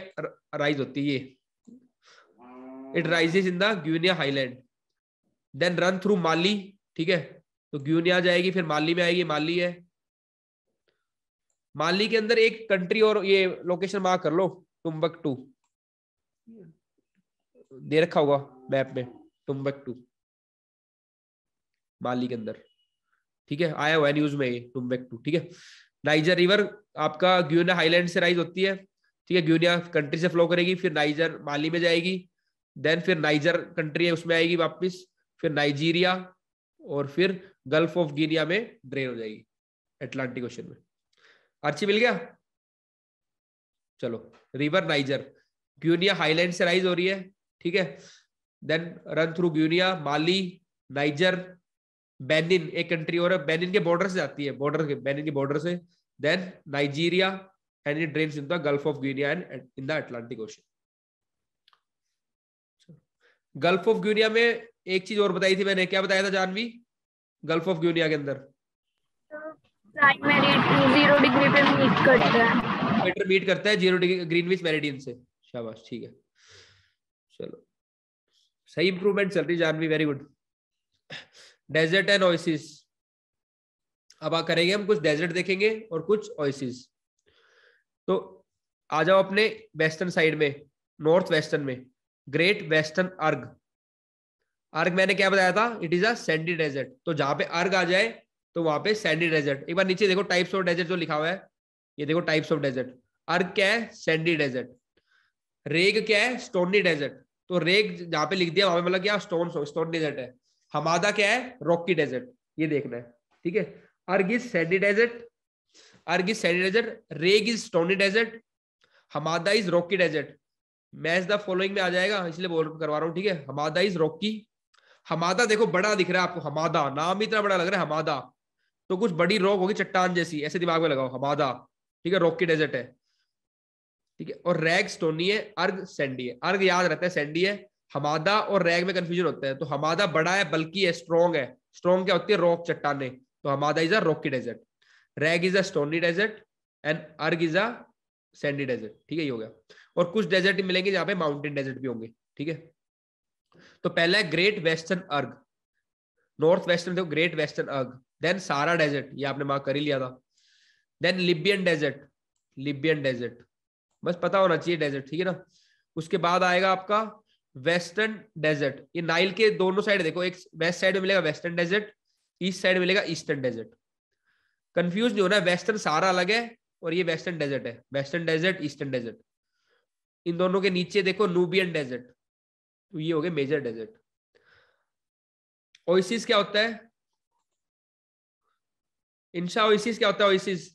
राइज होती है ये it rises in the Guinea highland then run through Mali ठीक है तो ग्यूनिया जाएगी फिर माली में आएगी माली है माली के अंदर एक कंट्री और ये लोकेशन मार्क कर लो तुम्बक टू दे रखा होगा मैप में तुम्बक टू माली के अंदर ठीक है आया हुआ है न्यूज में ये तुम्बक टू ठीक है नाइजर रिवर आपका ग्यूनिया हाईलैंड से राइज होती है ठीक है ग्यूनिया कंट्री से फ्लो करेगी फिर नाइजर माली में जाएगी देन फिर नाइजर कंट्री है उसमें आएगी वापस फिर नाइजीरिया और फिर गल्फ ऑफ गिनिया में ड्रेन हो जाएगी एटलांटिक ओशन में अर्ची मिल गया चलो रिवर नाइजर ग्यूनिया हाईलैंड से राइज हो रही है ठीक है then run through Guinea Mali Niger Benin एक कंट्री और बेनिन के बॉर्डर से जाती है बॉर्डर के बेनिन के बॉर्डर से then Nigeria and it drain in the Gulf of Guinea and in the Atlantic Ocean Gulf of Guinea में एक चीज और बताई थी मैंने क्या बताया था जानवी गल्फ ऑफ ग्यूलिया के अंदर मीटर मीट करता है जीरो डिग्री ग्रीनविच मेरिडियन से शाबाश ठीक है चलो सही इंप्रूवमेंट चल रही जानवी वेरी गुड डेजर्ट एंड अब आ करेंगे हम कुछ डेजर्ट देखेंगे और कुछ ऑइसिस तो आ जाओ अपने वेस्टर्न साइड में नॉर्थ वेस्टर्न में ग्रेट वेस्टर्न अर्ग अर्ग मैंने क्या बताया था इट इज अंडी डेजर्ट तो जहां पे अर्ग आ जाए तो वहां पे सैंडी डेजर्ट एक बार नीचे देखो टाइप्स ऑफ डेजर्ट जो लिखा हुआ है ये देखो टाइप्स ऑफ डेजर्ट अर्ग क्या है सैंडी डेजर्ट रेग क्या है स्टोनी डेजर्ट तो रेग जहां पे लिख दिया वहां पे मतलब क्या स्टोन स्टोन डेजर्ट है हमादा क्या है रॉकी डेजर्ट ये देखना है ठीक है erg is sandy desert erg is sandy desert reg is stony desert hamada is rocky desert match the following में आ जाएगा इसलिए बोल करवा रहा हूँ ठीक है हमादा इज रॉकी हमादा देखो बड़ा दिख रहा है आपको हमादा नाम भी इतना बड़ा लग रहा है हमादा तो कुछ बड़ी रॉक होगी चट्टान जैसी ऐसे दिमाग में लगाओ हमादा ठीक है रॉक की डेजर्ट है ठीक है और रैग स्टोनी है अर्ग सेंडी है अर्ग याद रहता है सेंडी है हमादा और रैग में कंफ्यूजन होता है तो हमादा बड़ा है बल्कि है स्ट्रॉन्ग है स्ट्रॉन्ग क्या होती है रॉक चट्टाने तो hamada is a rocky desert reg is a stony desert and erg is a sandy desert ठीक है ये हो गया और कुछ डेजर्ट मिलेंगे जहाँ पे माउंटेन डेजर्ट भी होंगे ठीक है तो पहला है Great Western Erg north western देखो Great Western Erg then Sahara desert ये आपने मार्क कर ही लिया था then Libyan desert Libyan desert बस पता होना चाहिए डेजर्ट ठीक है ना उसके बाद आएगा आपका वेस्टर्न डेजर्ट ये नाइल के दोनों साइड देखो एक वेस्ट साइड में मिलेगा वेस्टर्न डेजर्ट ईस्ट साइड मिलेगा ईस्टर्न डेजर्ट कंफ्यूज नहीं होना वेस्टर्न सारा अलग है और ये वेस्टर्न डेजर्ट है वेस्टर्न डेजर्ट ईस्टर्न डेजर्ट इन दोनों के नीचे देखो नूबियन डेजर्ट तो ये हो गया मेजर डेजर्ट ओइसिस क्या होता है इंशा ओइसिस क्या होता है ओइसिस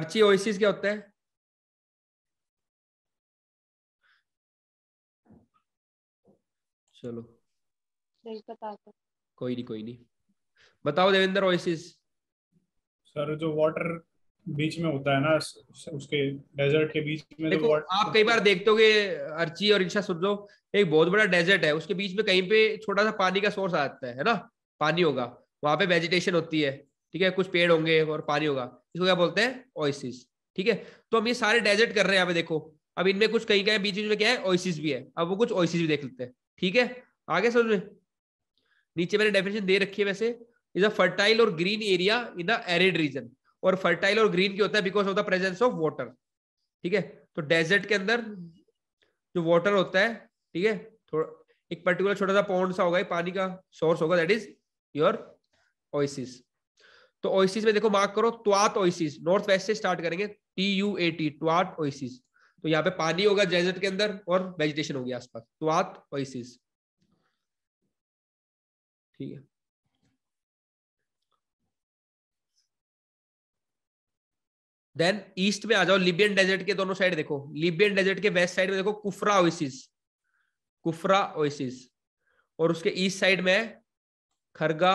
अर्ची ओइसिस क्या होता है चलो नहीं पता तो। कोई नहीं कोई नहीं बताओ देवेंद्र ओएसिस सर जो वाटर बीच में होता है ना उसके डेजर्ट के बीच में देखो तो आप कई बार देखते हो अर्ची और ईर्षा सुन लो एक बहुत बड़ा डेजर्ट है उसके बीच में कहीं पे छोटा सा पानी का सोर्स आता है है ना पानी होगा वहां पे वेजिटेशन होती है ठीक है कुछ पेड़ होंगे और पानी होगा इसको क्या बोलते हैं ओइसिस ठीक है तो हम ये सारे डेजर्ट कर रहे हैं यहाँ पे देखो अब इनमें कुछ कहीं कहीं बीच बीच में क्या है ओइसिस भी है अब वो कुछ ओइसिस भी देख लेते हैं ठीक है आगे समझ में नीचे मैंने डेफिनेशन दे रखी है वैसे इज अ फर्टाइल और green area in the arid region और फर्टाइल और ग्रीन क्यों होता है because of the presence of water ठीक है तो डेजर्ट के अंदर जो वॉटर होता है ठीक है थोड़ा एक पर्टिकुलर छोटा सा पॉन्ड सा होगा पानी का सोर्स होगा दैट इज योर ओइसिस तो ओइसिस में देखो मार्क करो त्वात ओइसिस नॉर्थ वेस्ट से स्टार्ट करेंगे T U A T Touat oasis तो यहाँ पे पानी होगा डेजर्ट के अंदर और वेजिटेशन होगी आसपास त्वात ओइसिस ठीक है देन ईस्ट में आ जाओ लिबियन डेजर्ट के दोनों साइड देखो लिबियन डेजर्ट के वेस्ट साइड में देखो कुफरा ओइसिस कुफरा ओइसिस और उसके ईस्ट साइड में खरगा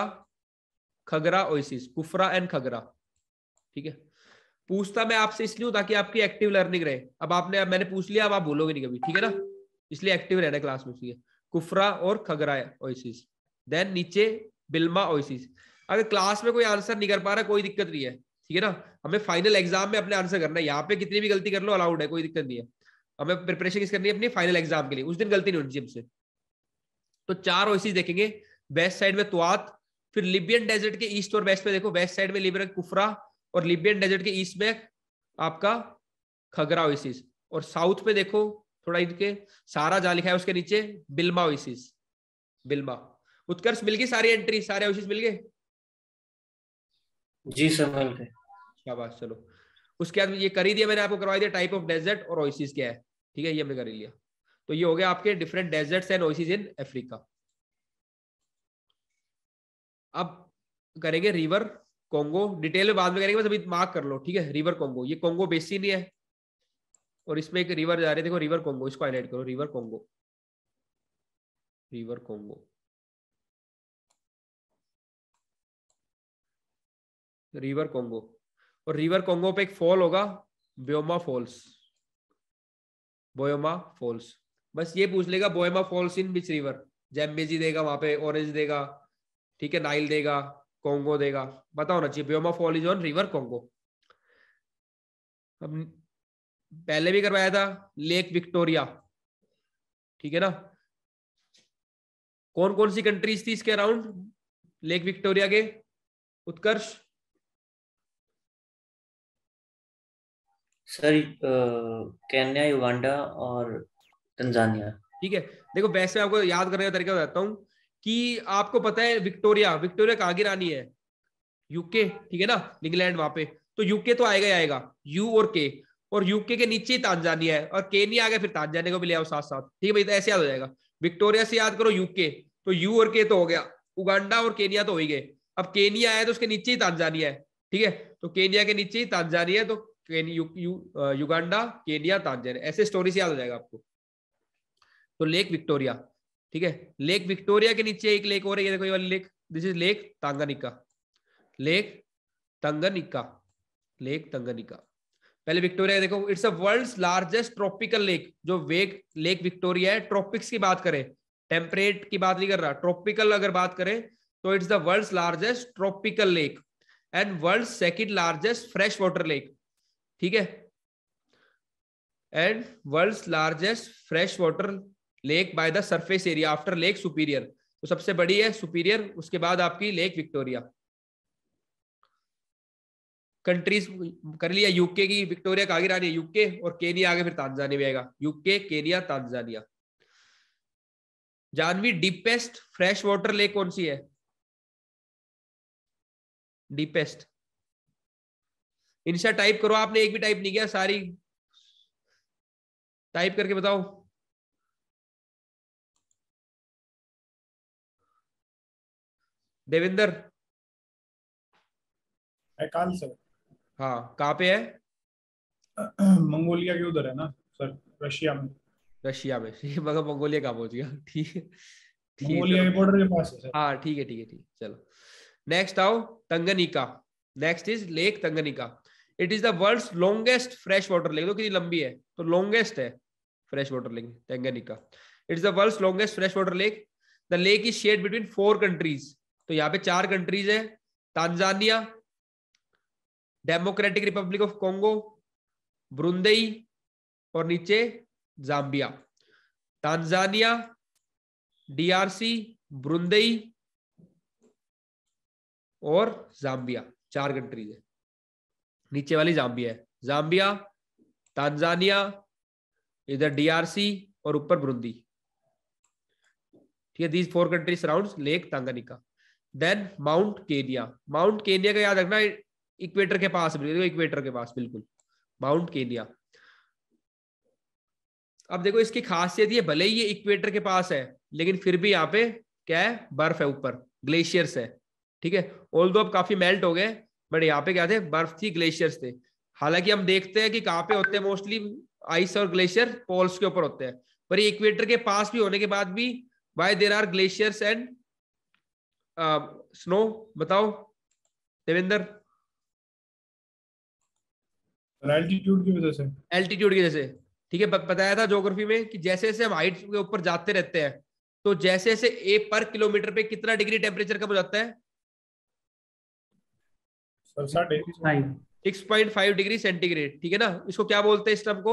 खगरा ओइसिस कुफरा एंड खगरा ठीक है पूछता मैं आपसे इसलिए हूं ताकि आपकी एक्टिव लर्निंग रहे अब आपने अब मैंने पूछ लिया अब आप बोलोगे नहीं कभी ठीक है ना इसलिए एक्टिव रहना क्लास में ठीक कुफरा और खगरा ओइसिस देन नीचे बिल्मा ओइसिस अगर क्लास में कोई आंसर नहीं कर पा रहा कोई दिक्कत नहीं है ठीक है ना हमें फाइनल एग्जाम में अपने आंसर करना है यहाँ पे कितनी भी गलती कर लो अलाउड है कोई दिक्कत नहीं है हमें प्रिपरेशन किस करनी है अपनी फाइनल एग्जाम के लिए उस दिन गलती नहीं होनी चाहिए तो चार ओसीज देखेंगे वेस्ट साइड में तुआत फिर लिबियन डेजर्ट के ईस्ट और वेस्ट में देखो वेस्ट साइड में लिबियन कुफरा और लिबियन डेजर्ट के ईस्ट में आपका खगरा ओसीज और साउथ में देखो थोड़ा इनके सारा जा लिखा है उसके नीचे बिल्मा ओसीज बिल्मा उत्कर्ष मिल गई सारी एंट्री सारे ओसीज मिल गए जी समझ गए शाबाश चलो उसके बाद ये कर ही दिया मैंने आपको करवा दिया टाइप ऑफ डेजर्ट और ओइसिस क्या है ठीक है ये हमने कर ही लिया तो ये हो गया आपके different deserts and oasis in Africa अब करेंगे रिवर कोंगो डिटेल में बाद में करेंगे बस अभी मार्क कर लो ठीक है रिवर कोंगो ये कोंगो बेसिन ही है और इसमें एक रिवर जा रहे देखो रिवर कोंगो इसको हाईलाइट करो river Congo river Congo river Congo और रिवर कोंगो पे एक फॉल होगा ब्योमा फॉल्स बोयोमा फॉल्स बस ये पूछ लेगा बोयमा फॉल्स इन बिच रिवर जैम्बेजी देगा वहां पे ऑरेंज देगा ठीक है नाइल देगा कोंगो देगा बताओ होना चाहिए Boyoma fall is on river Congo अब पहले भी करवाया था लेक विक्टोरिया ठीक है ना कौन कौन सी कंट्रीज थी इसके अराउंड लेक विक्टोरिया के उत्कर्ष सर केन्या युगांडा और तंजानिया ठीक है देखो वैसे आपको याद करने का तरीका बताता हूँ कि आपको पता है विक्टोरिया विक्टोरिया आगे रानी है यूके ठीक है ना इंग्लैंड वहां पे तो यूके तो आएगा ही आएगा यू और के और यूके के नीचे ही तांजानिया है और के नहीं आ गया फिर तांजाने को भी ले आओ साथ साथ ठीक है भाई तो ऐसे याद हो जाएगा विक्टोरिया से याद करो यूके तो यू और के तो हो गया उगांडा और केनिया तो हो ही गए अब केनिया आया तो उसके नीचे ही तांजानिया है ठीक है तो केनिया के नीचे ही तांजानी है तो युगांडा केनिया तांजेर ऐसे स्टोरी से याद हो जाएगा आपको तो लेक विक्टोरिया ठीक है लेक विक्टोरिया के नीचे एक लेक हो रही है देखो ये वाली lake this is lake Tanganyika lake Tanganyika lake Tanganyika पहले विक्टोरिया देखो it's a world's largest tropical lake जो वेग लेक विक्टोरिया है ट्रॉपिक्स की बात करें टेम्परेट की बात नहीं कर रहा ट्रॉपिकल अगर बात करें तो it's the world's largest tropical lake and world second largest fresh water lake ठीक है and world largest fresh water lake by the surface area after lake Superior तो सबसे बड़ी है सुपीरियर उसके बाद आपकी लेक विक्टोरिया कंट्रीज कर लिया यूके की विक्टोरिया का आगे रानी यूके और केनिया आगे फिर तांजानिया में आएगा यूके केनिया तांजानिया जानवी डीपेस्ट फ्रेश वॉटर लेक कौन सी है डीपेस्ट इंस्टा टाइप करो आपने एक भी टाइप नहीं किया सारी टाइप करके बताओ देविंदर काल सर हाँ कहाँ पे है मंगोलिया के उधर है ना सर रशिया में रशिया में मगर मंगोलिया कहाँ पहुंच गया ठीक है मंगोलिया बॉर्डर के पास है हाँ ठीक है ठीक है ठीक चलो नेक्स्ट आओ Tanganyika next is lake Tanganyika it is the world longest fresh water lake कितनी लंबी है तो लॉन्गेस्ट है fresh water lake Tanganyika it is the world longest fresh water lake the lake is shed between four countries तो यहाँ पे चार कंट्रीज है Tanzania Democratic Republic of Congo Burundi और नीचे जाम्बिया तंजानिया डीआरसी ब्रुंदई और जाम्बिया चार कंट्रीज है नीचे वाली जाम्बिया है जाम्बिया तांजानिया इधर डीआरसी और ऊपर बुरुंदी ठीक है these four country surround lake Tanganyika then Mount Kenya Mount Kenya का याद रखना इक्वेटर के पास बिल्कुल इक्वेटर के पास बिल्कुल माउंट केनिया अब देखो इसकी खासियत ये भले ही ये इक्वेटर के पास है लेकिन फिर भी यहाँ पे क्या है बर्फ है ऊपर ग्लेशियर्स है ठीक है ऑल दो अब काफी मेल्ट हो गए बट यहाँ पे क्या थे बर्फ थी ग्लेशियर्स थे हालांकि हम देखते हैं कि कहाँ पे होते हैं मोस्टली आइस और ग्लेशियर पोल्स के ऊपर होते हैं पर ये इक्वेटर के पास भी होने के बाद भी why there are glaciers and snow बताओ देवेंद्र एल्टीट्यूड की वजह से एल्टीट्यूड की वजह से ठीक है बताया था जोग्राफी में कि जैसे जैसे हम हाइट के ऊपर जाते रहते हैं तो जैसे जैसे ए पर किलोमीटर पे कितना डिग्री टेम्परेचर कम हो जाता है डिग्री सेंटीग्रेड ठीक है ना इसको क्या बोलते हैं इस टर्म को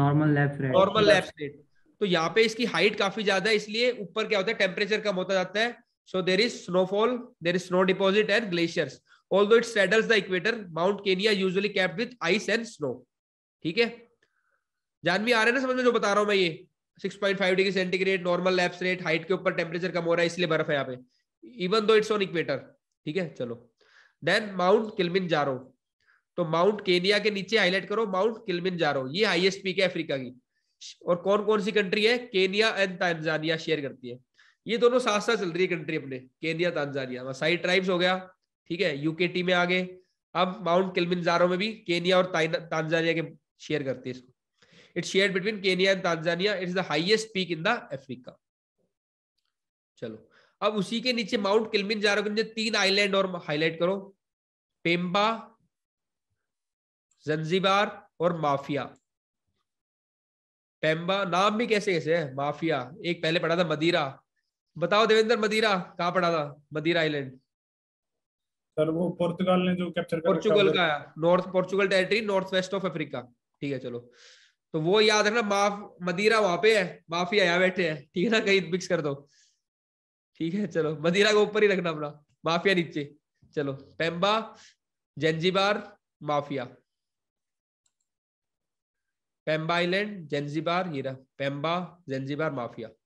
नॉर्मल नॉर्मल लैब रेट तो यहाँ पे इसकी हाइट काफी ज्यादा है इसलिए ऊपर क्या होता है टेम्परेचर कम होता जाता है so there is snowfall there is snow deposit and glaciers although it's the equator Mount Kenya usually cap with ice and snow ठीक है जान भी आ रहे है ना समझ में जो बता रहा हूं मैं ये 6.5 degree centigrade normal lapse rate height के ऊपर टेम्परेचर कम हो रहा है इसलिए बर्फ है यहाँ पे even though it's on equator ठीक है चलो देन माउंट जारो तो माउंट केनिया के नीचे हाईलाइट करो माउंट जारो ये हाईएस्ट पीक है अफ्रीका की और कौन कौन सी कंट्री है केनिया एंड तांजानिया शेयर करती है ये दोनों साथ साथ चल रही है कंट्री अपने केनिया तांजानिया साइड ट्राइब्स हो गया ठीक है यूकेटी में आगे अब माउंट जारो में भी केनिया और तानजानिया के शेयर करती है इसको it's share between Kenya and Tanzania it's the highest peak in the Africa चलो अब उसी के नीचे माउंट किलमिन जा रहे तीन आइलैंड और हाईलाइट करो पेम्बा जंजीबार और माफिया पेम्बा नाम भी कैसे कैसे है माफिया एक पहले पढ़ा था मदीरा बताओ देवेंद्र मदीरा कहाँ पढ़ा था मदीरा आइलैंड सर वो पुर्तगाल ने जो कैप्चर पोर्चुगल का north Portugal territory north west of Africa ठीक है चलो तो वो याद रखना माफ मदीरा वहां पे है माफिया यहाँ बैठे हैं ठीक है ना कहीं मिक्स कर दो ठीक है चलो मदीरा को ऊपर ही रखना अपना माफिया नीचे चलो Pemba Zanzibar Mafia Pemba island Zanzibar ये रहा पेम्बा जेंजीबार माफिया